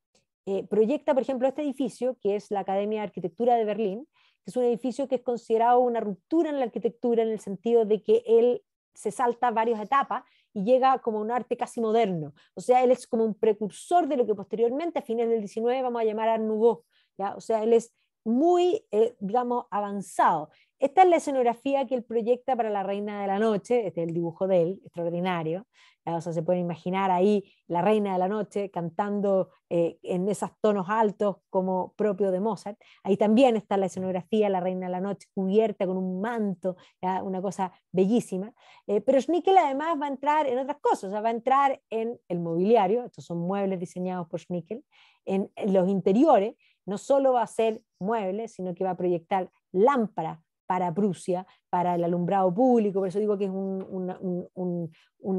Eh, proyecta, por ejemplo, este edificio, que es la Academia de Arquitectura de Berlín, que es un edificio que es considerado una ruptura en la arquitectura en el sentido de que él se salta varias etapas y llega como un arte casi moderno. O sea, él es como un precursor de lo que posteriormente a fines del XIX, vamos a llamar Art Nouveau. ¿ya? O sea, él es muy, eh, digamos, avanzado. Esta es la escenografía que él proyecta para La Reina de la Noche, este es el dibujo de él, extraordinario. O se puede imaginar ahí la Reina de la Noche cantando eh, en esos tonos altos como propio de Mozart. Ahí también está la escenografía, la Reina de la Noche cubierta con un manto, una cosa bellísima. Eh, pero Schnickel además va a entrar en otras cosas, va a entrar en el mobiliario, estos son muebles diseñados por Schnickel, en los interiores, no solo va a ser muebles, sino que va a proyectar lámpara para Prusia, para el alumbrado público, por eso digo que es un,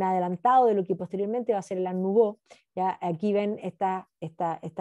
adelantado de lo que posteriormente va a ser el Arnubó. Ya aquí ven estas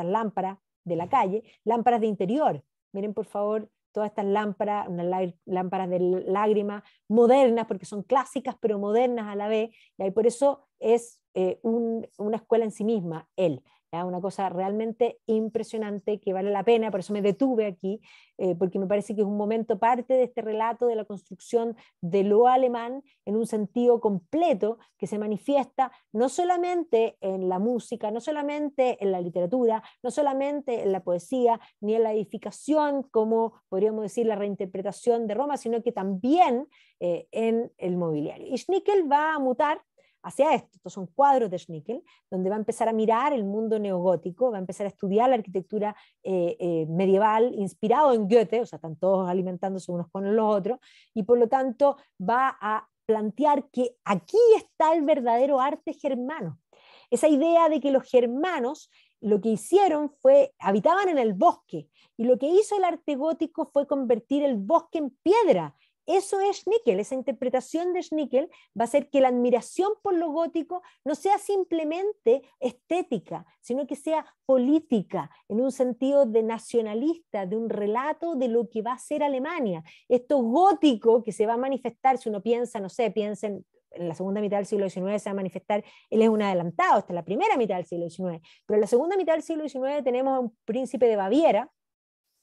lámparas de la calle, lámparas de interior. Miren por favor todas estas lámparas, unas lámparas de lágrimas modernas, porque son clásicas pero modernas a la vez, y por eso es eh, una escuela en sí misma, él. Una cosa realmente impresionante que vale la pena, por eso me detuve aquí, eh, porque me parece que es un momento parte de este relato de la construcción de lo alemán en un sentido completo que se manifiesta no solamente en la música, no solamente en la literatura, no solamente en la poesía, ni en la edificación, como podríamos decir la reinterpretación de Roma, sino que también eh, en el mobiliario. Y Schnickel va a mutar hacia esto. Estos son cuadros de Schnickel, donde va a empezar a mirar el mundo neogótico, va a empezar a estudiar la arquitectura eh, eh, medieval inspirado en Goethe, o sea, están todos alimentándose unos con los otros, y por lo tanto va a plantear que aquí está el verdadero arte germano. Esa idea de que los germanos lo que hicieron fue, habitaban en el bosque, y lo que hizo el arte gótico fue convertir el bosque en piedra eso es Schnickel, esa interpretación de Schnickel va a ser que la admiración por lo gótico no sea simplemente estética, sino que sea política, en un sentido de nacionalista, de un relato de lo que va a ser Alemania. Esto gótico que se va a manifestar, si uno piensa, no sé, piensen en en la segunda mitad del siglo XIX se va a manifestar, él es un adelantado, hasta la primera mitad del siglo XIX, pero en la segunda mitad del siglo XIX tenemos a un príncipe de Baviera,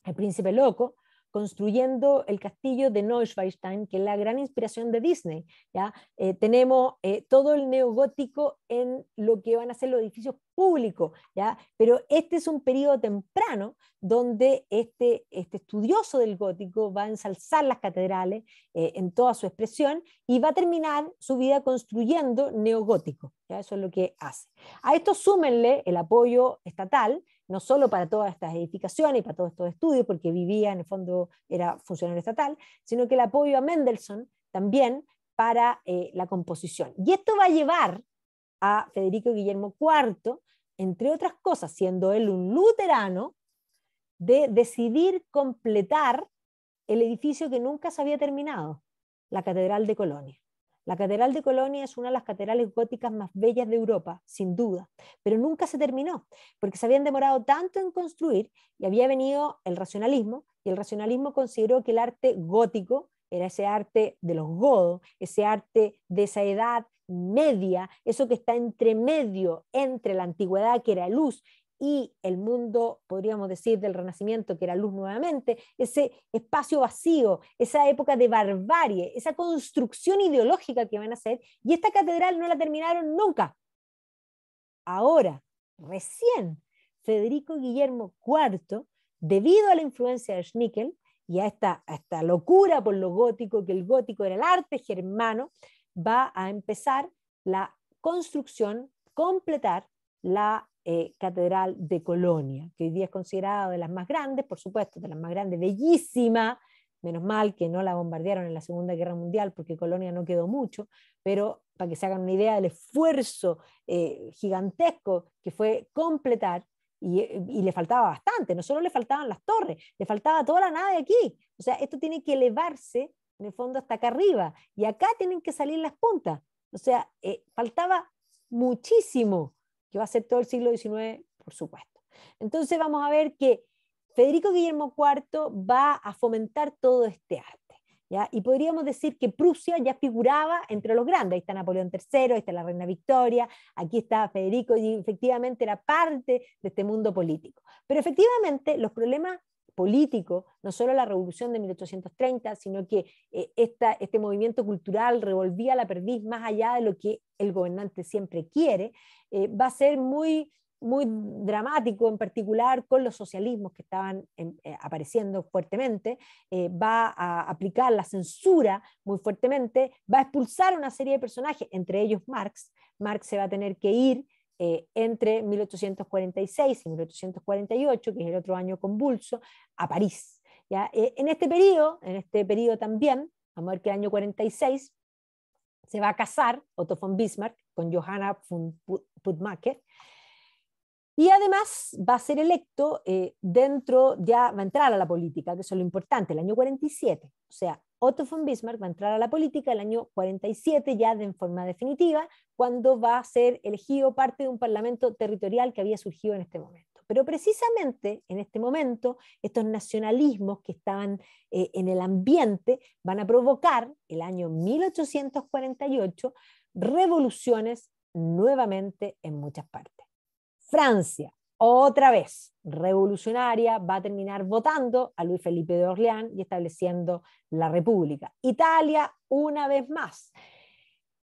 el príncipe loco, construyendo el castillo de Neuschwanstein, que es la gran inspiración de Disney. ¿ya? Eh, tenemos eh, todo el neogótico en lo que van a ser los edificios públicos, ¿ya? pero este es un periodo temprano donde este, este, estudioso del gótico va a ensalzar las catedrales eh, en toda su expresión y va a terminar su vida construyendo neogótico. ¿ya? Eso es lo que hace. A esto súmenle el apoyo estatal no solo para todas estas edificaciones y para todos estos estudios, porque vivía, en el fondo era funcionario estatal, sino que el apoyo a Mendelssohn también para eh, la composición. Y esto va a llevar a Federico Guillermo IV, entre otras cosas, siendo él un luterano, de decidir completar el edificio que nunca se había terminado, la Catedral de Colonia. La Catedral de Colonia es una de las catedrales góticas más bellas de Europa, sin duda, pero nunca se terminó, porque se habían demorado tanto en construir y había venido el racionalismo, y el racionalismo consideró que el arte gótico era ese arte de los godos, ese arte de esa edad media, eso que está entre medio, entre la antigüedad, que era luz, y el mundo, podríamos decir, del Renacimiento, que era luz nuevamente, ese espacio vacío, esa época de barbarie, esa construcción ideológica que van a hacer, y esta catedral no la terminaron nunca. Ahora, recién, Federico Guillermo IV, debido a la influencia de Schnickel y a esta, locura por lo gótico, que el gótico era el arte germano, va a empezar la construcción, completar la eh, catedral de Colonia, que hoy día es considerada de las más grandes, por supuesto, de las más grandes, bellísima, menos mal que no la bombardearon en la Segunda Guerra Mundial porque Colonia no quedó mucho, pero para que se hagan una idea del esfuerzo eh, gigantesco que fue completar, eh, y, le faltaba bastante, no solo le faltaban las torres, le faltaba toda la nave aquí, o sea, esto tiene que elevarse en el fondo hasta acá arriba, y acá tienen que salir las puntas, o sea, faltaba muchísimo, que va a ser todo el siglo XIX, por supuesto. Entonces vamos a ver que Federico Guillermo IV va a fomentar todo este arte. ¿Ya? Y podríamos decir que Prusia ya figuraba entre los grandes. Ahí está Napoleón III, ahí está la reina Victoria, aquí está Federico, y efectivamente era parte de este mundo político. Pero efectivamente los problemas político, no solo la revolución de 1830, sino que eh, este movimiento cultural revolvía la perdiz más allá de lo que el gobernante siempre quiere, eh, va a ser muy, muy dramático, en particular con los socialismos que estaban eh, apareciendo fuertemente, va a aplicar la censura muy fuertemente, va a expulsar a una serie de personajes, entre ellos Marx. Marx se va a tener que ir eh, entre 1846 y 1848, que es el otro año convulso, a París. ¿ya? Eh, en este periodo, en este periodo también, vamos a ver que el año 46 se va a casar Otto von Bismarck con Johanna von Puttmacher. Y además va a ser electo eh, dentro, ya va a entrar a la política, que eso es lo importante, el año 47. O sea, Otto von Bismarck va a entrar a la política el año 47 ya de forma definitiva, cuando va a ser elegido parte de un parlamento territorial que había surgido en este momento. Pero precisamente en este momento, estos nacionalismos que estaban eh, en el ambiente van a provocar el año 1848 revoluciones nuevamente en muchas partes. Francia, otra vez revolucionaria, va a terminar votando a Luis Felipe de Orleán y estableciendo la República. Italia, una vez más,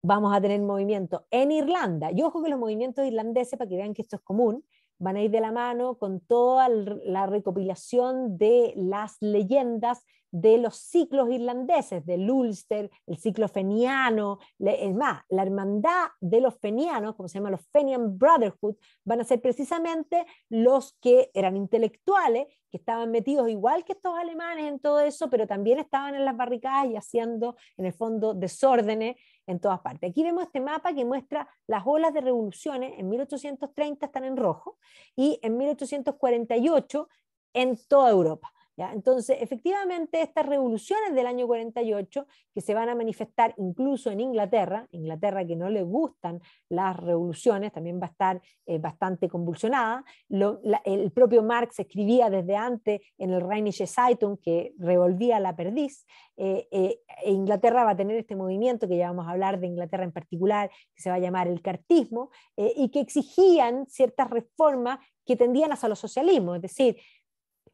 vamos a tener movimiento en Irlanda. yo ojo que los movimientos irlandeses, para que vean que esto es común, van a ir de la mano con toda la recopilación de las leyendas de los ciclos irlandeses, del Ulster, el ciclo feniano, es más, la hermandad de los fenianos, como se llama los Fenian Brotherhood, van a ser precisamente los que eran intelectuales, que estaban metidos igual que estos alemanes en todo eso, pero también estaban en las barricadas y haciendo, en el fondo, desórdenes en todas partes. Aquí vemos este mapa que muestra las olas de revoluciones, en 1830 están en rojo, y en 1848 en toda Europa. Entonces, efectivamente, estas revoluciones del año 48, que se van a manifestar incluso en Inglaterra, Inglaterra que no le gustan las revoluciones, también va a estar eh, bastante convulsionada, el propio Marx escribía desde antes en el Rheinische Zeitung que revolvía la perdiz, eh, eh, e Inglaterra va a tener este movimiento, que ya vamos a hablar de Inglaterra en particular, que se va a llamar el cartismo, y que exigían ciertas reformas que tendían hacia los socialismo, es decir,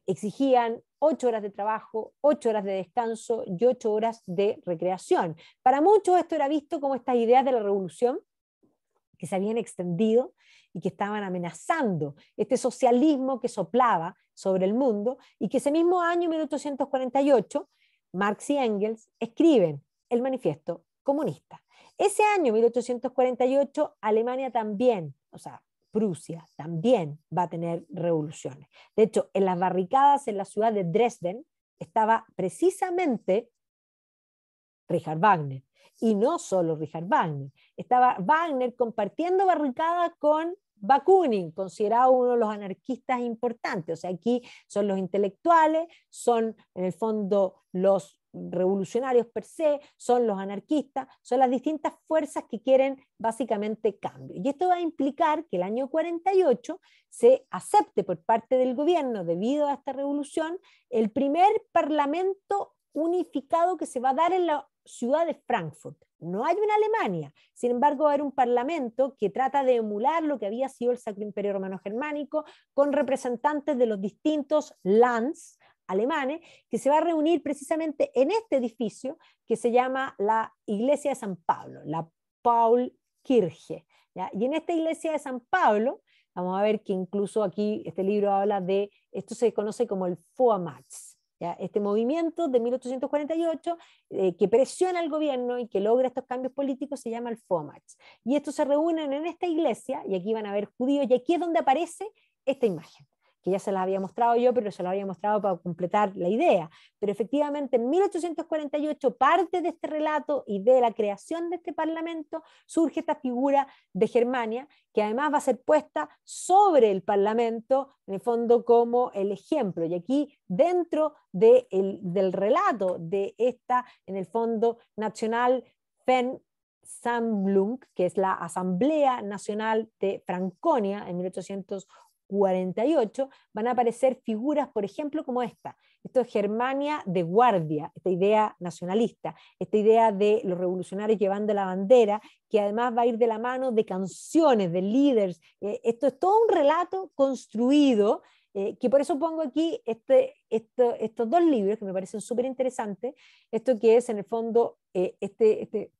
exigían ocho horas de trabajo, ocho horas de descanso y ocho horas de recreación. Para muchos esto era visto como estas ideas de la revolución que se habían extendido y que estaban amenazando este socialismo que soplaba sobre el mundo y que ese mismo año, 1848, Marx y Engels escriben el manifiesto comunista. Ese año, 1848, Alemania también, o sea, Prusia también va a tener revoluciones. De hecho, en las barricadas en la ciudad de Dresden estaba precisamente Richard Wagner. Y no solo Richard Wagner, estaba Wagner compartiendo barricada con Bakunin, considerado uno de los anarquistas importantes. O sea, aquí son los intelectuales, son en el fondo los revolucionarios per se, son los anarquistas, son las distintas fuerzas que quieren básicamente cambio. Y esto va a implicar que el año 48 se acepte por parte del gobierno, debido a esta revolución, el primer parlamento unificado que se va a dar en la ciudad de Frankfurt. No hay una Alemania, sin embargo, va a haber un parlamento que trata de emular lo que había sido el Sacro Imperio Romano Germánico con representantes de los distintos lands alemanes, que se va a reunir precisamente en este edificio que se llama la Iglesia de San Pablo, la Paul Kirche. Y en esta Iglesia de San Pablo, vamos a ver que incluso aquí este libro habla de, esto se conoce como el FOAMAX, este movimiento de 1848 eh, que presiona al gobierno y que logra estos cambios políticos se llama el FOMAX. Y estos se reúnen en esta iglesia y aquí van a ver judíos y aquí es donde aparece esta imagen que ya se las había mostrado yo, pero se las había mostrado para completar la idea. Pero efectivamente, en 1848, parte de este relato y de la creación de este Parlamento, surge esta figura de Germania, que además va a ser puesta sobre el Parlamento, en el fondo como el ejemplo. Y aquí, dentro del relato de esta, en el fondo, nacional, Fen que es la Asamblea Nacional de Franconia en 1848, 48 van a aparecer figuras, por ejemplo, como esta. Esto es Germania de guardia, esta idea nacionalista, esta idea de los revolucionarios llevando la bandera, que además va a ir de la mano de canciones, de líderes. Eh, esto es todo un relato construido, eh, que por eso pongo aquí este, estos dos libros que me parecen súper interesantes. Esto que es, en el fondo, eh, este, este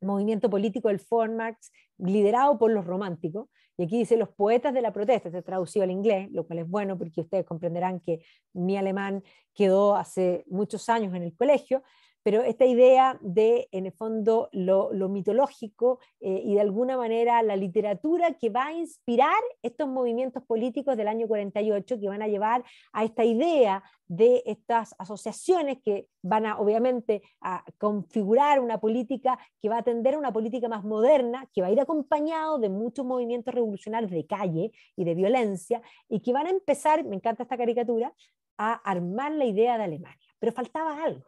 movimiento político del Formax liderado por los románticos, y aquí dice los poetas de la protesta, se este traducido al inglés, lo cual es bueno porque ustedes comprenderán que mi alemán quedó hace muchos años en el colegio, pero esta idea de, en el fondo, lo, mitológico eh, y de alguna manera la literatura que va a inspirar estos movimientos políticos del año 48, que van a llevar a esta idea de estas asociaciones que van a, obviamente, a configurar una política que va a atender a una política más moderna, que va a ir acompañado de muchos movimientos revolucionarios de calle y de violencia, y que van a empezar, me encanta esta caricatura, a armar la idea de Alemania. Pero faltaba algo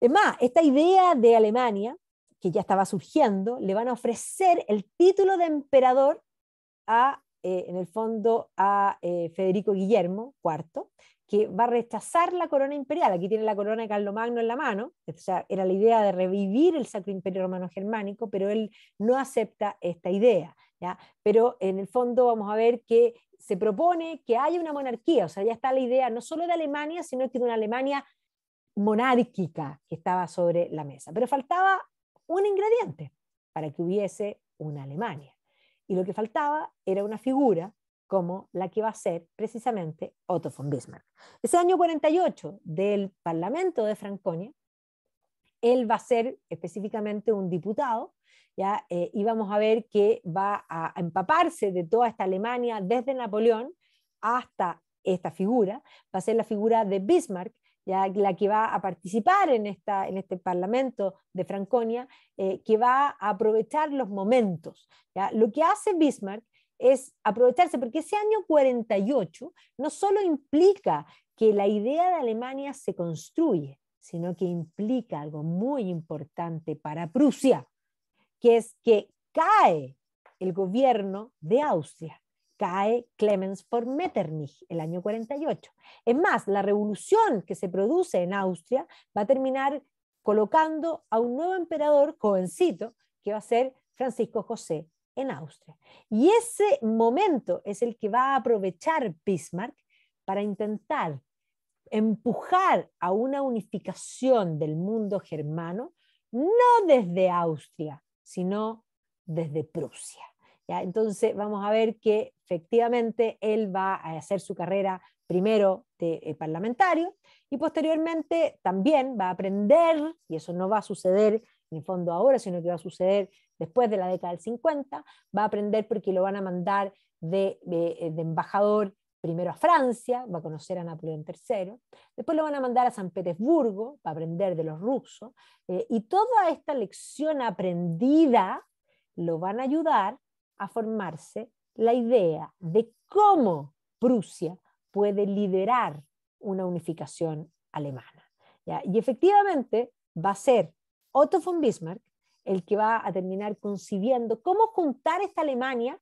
es más, esta idea de Alemania, que ya estaba surgiendo, le van a ofrecer el título de emperador a, eh, en el fondo, a eh, Federico Guillermo IV, que va a rechazar la corona imperial. Aquí tiene la corona de Carlomagno en la mano, o sea, era la idea de revivir el Sacro Imperio Romano Germánico, pero él no acepta esta idea. Pero en el fondo vamos a ver que se propone que haya una monarquía, o sea, ya está la idea no solo de Alemania, sino que de una Alemania monárquica que estaba sobre la mesa. Pero faltaba un ingrediente para que hubiese una Alemania. Y lo que faltaba era una figura como la que va a ser precisamente Otto von Bismarck. Ese año 48 del Parlamento de Franconia, él va a ser específicamente un diputado, ¿ya? Eh, y vamos a ver que va a empaparse de toda esta Alemania desde Napoleón hasta esta figura, va a ser la figura de Bismarck, la que va a participar en, este Parlamento de Franconia, eh, que va a aprovechar los momentos. Lo que hace Bismarck es aprovecharse, porque ese año 48 no solo implica que la idea de Alemania se construye, sino que implica algo muy importante para Prusia, que es que cae el gobierno de Austria cae Clemens von Metternich el año 48. Es más, la revolución que se produce en Austria va a terminar colocando a un nuevo emperador jovencito que va a ser Francisco José en Austria. Y ese momento es el que va a aprovechar Bismarck para intentar empujar a una unificación del mundo germano, no desde Austria, sino desde Prusia. Entonces vamos a ver que efectivamente él va a hacer su carrera primero de eh, parlamentario y posteriormente también va a aprender, y eso no va a suceder en fondo ahora, sino que va a suceder después de la década del 50, va a aprender porque lo van a mandar eh, de, embajador primero a Francia, va a conocer a Napoleón III, después lo van a mandar a San Petersburgo va a aprender de los rusos, eh, y toda esta lección aprendida lo van a ayudar a formarse la idea de cómo Prusia puede liderar una unificación alemana. Y efectivamente va a ser Otto von Bismarck el que va a terminar concibiendo cómo juntar esta Alemania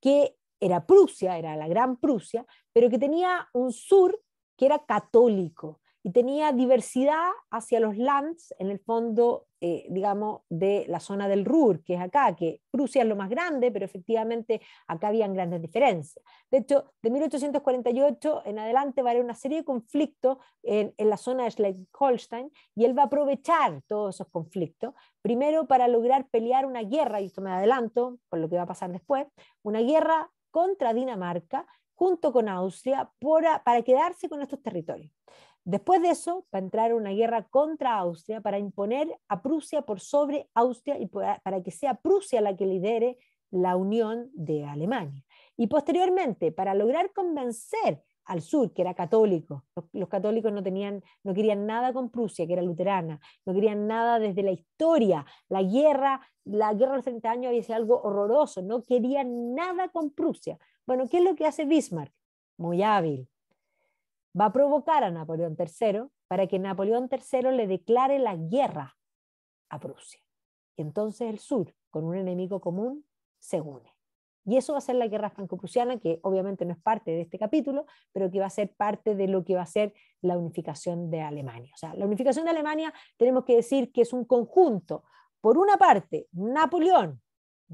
que era Prusia, era la Gran Prusia, pero que tenía un sur que era católico, y tenía diversidad hacia los lands, en el fondo, eh, digamos, de la zona del Ruhr, que es acá, que Prusia es lo más grande, pero efectivamente acá habían grandes diferencias. De hecho, de 1848 en adelante va a haber una serie de conflictos en, la zona de Schleswig-Holstein y él va a aprovechar todos esos conflictos, primero para lograr pelear una guerra, y esto me adelanto por lo que va a pasar después, una guerra contra Dinamarca junto con Austria para quedarse con estos territorios. Después de eso, para entrar entrar una guerra contra Austria para imponer a Prusia por sobre Austria y para que sea Prusia la que lidere la unión de Alemania. Y posteriormente, para lograr convencer al sur, que era católico. Los, católicos no, tenían, no querían nada con Prusia, que era luterana, no querían nada desde la historia. La guerra, la guerra de los 30 años había sido algo horroroso, no querían nada con Prusia. Bueno, ¿qué es lo que hace Bismarck? Muy hábil, va a provocar a Napoleón III para que Napoleón III le declare la guerra a Prusia. Y entonces el sur, con un enemigo común, se une. Y eso va a ser la guerra franco-prusiana, que obviamente no es parte de este capítulo, pero que va a ser parte de lo que va a ser la unificación de Alemania. O sea, la unificación de Alemania tenemos que decir que es un conjunto. Por una parte, Napoleón,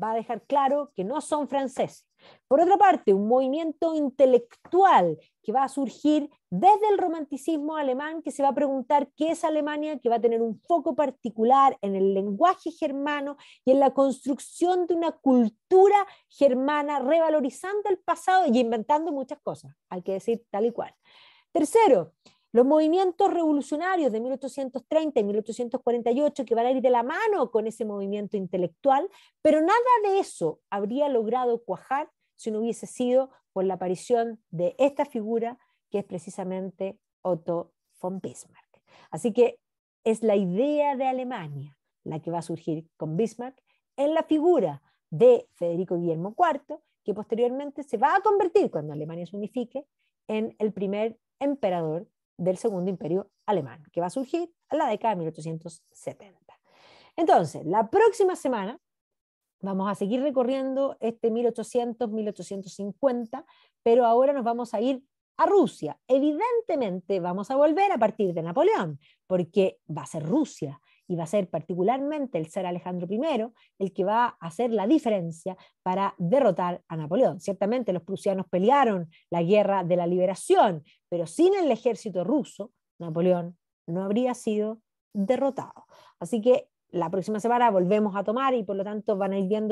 va a dejar claro que no son franceses. Por otra parte, un movimiento intelectual que va a surgir desde el romanticismo alemán, que se va a preguntar qué es Alemania, que va a tener un foco particular en el lenguaje germano y en la construcción de una cultura germana, revalorizando el pasado y inventando muchas cosas, hay que decir tal y cual. Tercero, los movimientos revolucionarios de 1830 y 1848, que van a ir de la mano con ese movimiento intelectual, pero nada de eso habría logrado cuajar si no hubiese sido por la aparición de esta figura, que es precisamente Otto von Bismarck. Así que es la idea de Alemania la que va a surgir con Bismarck en la figura de Federico Guillermo IV, que posteriormente se va a convertir, cuando Alemania se unifique, en el primer emperador del Segundo Imperio Alemán, que va a surgir a la década de 1870. Entonces, la próxima semana vamos a seguir recorriendo este 1800, 1850, pero ahora nos vamos a ir a Rusia. Evidentemente vamos a volver a partir de Napoleón, porque va a ser Rusia y va a ser particularmente el ser Alejandro I el que va a hacer la diferencia para derrotar a Napoleón. Ciertamente los prusianos pelearon la guerra de la liberación, pero sin el ejército ruso, Napoleón no habría sido derrotado. Así que la próxima semana volvemos a tomar y por lo tanto van a ir viendo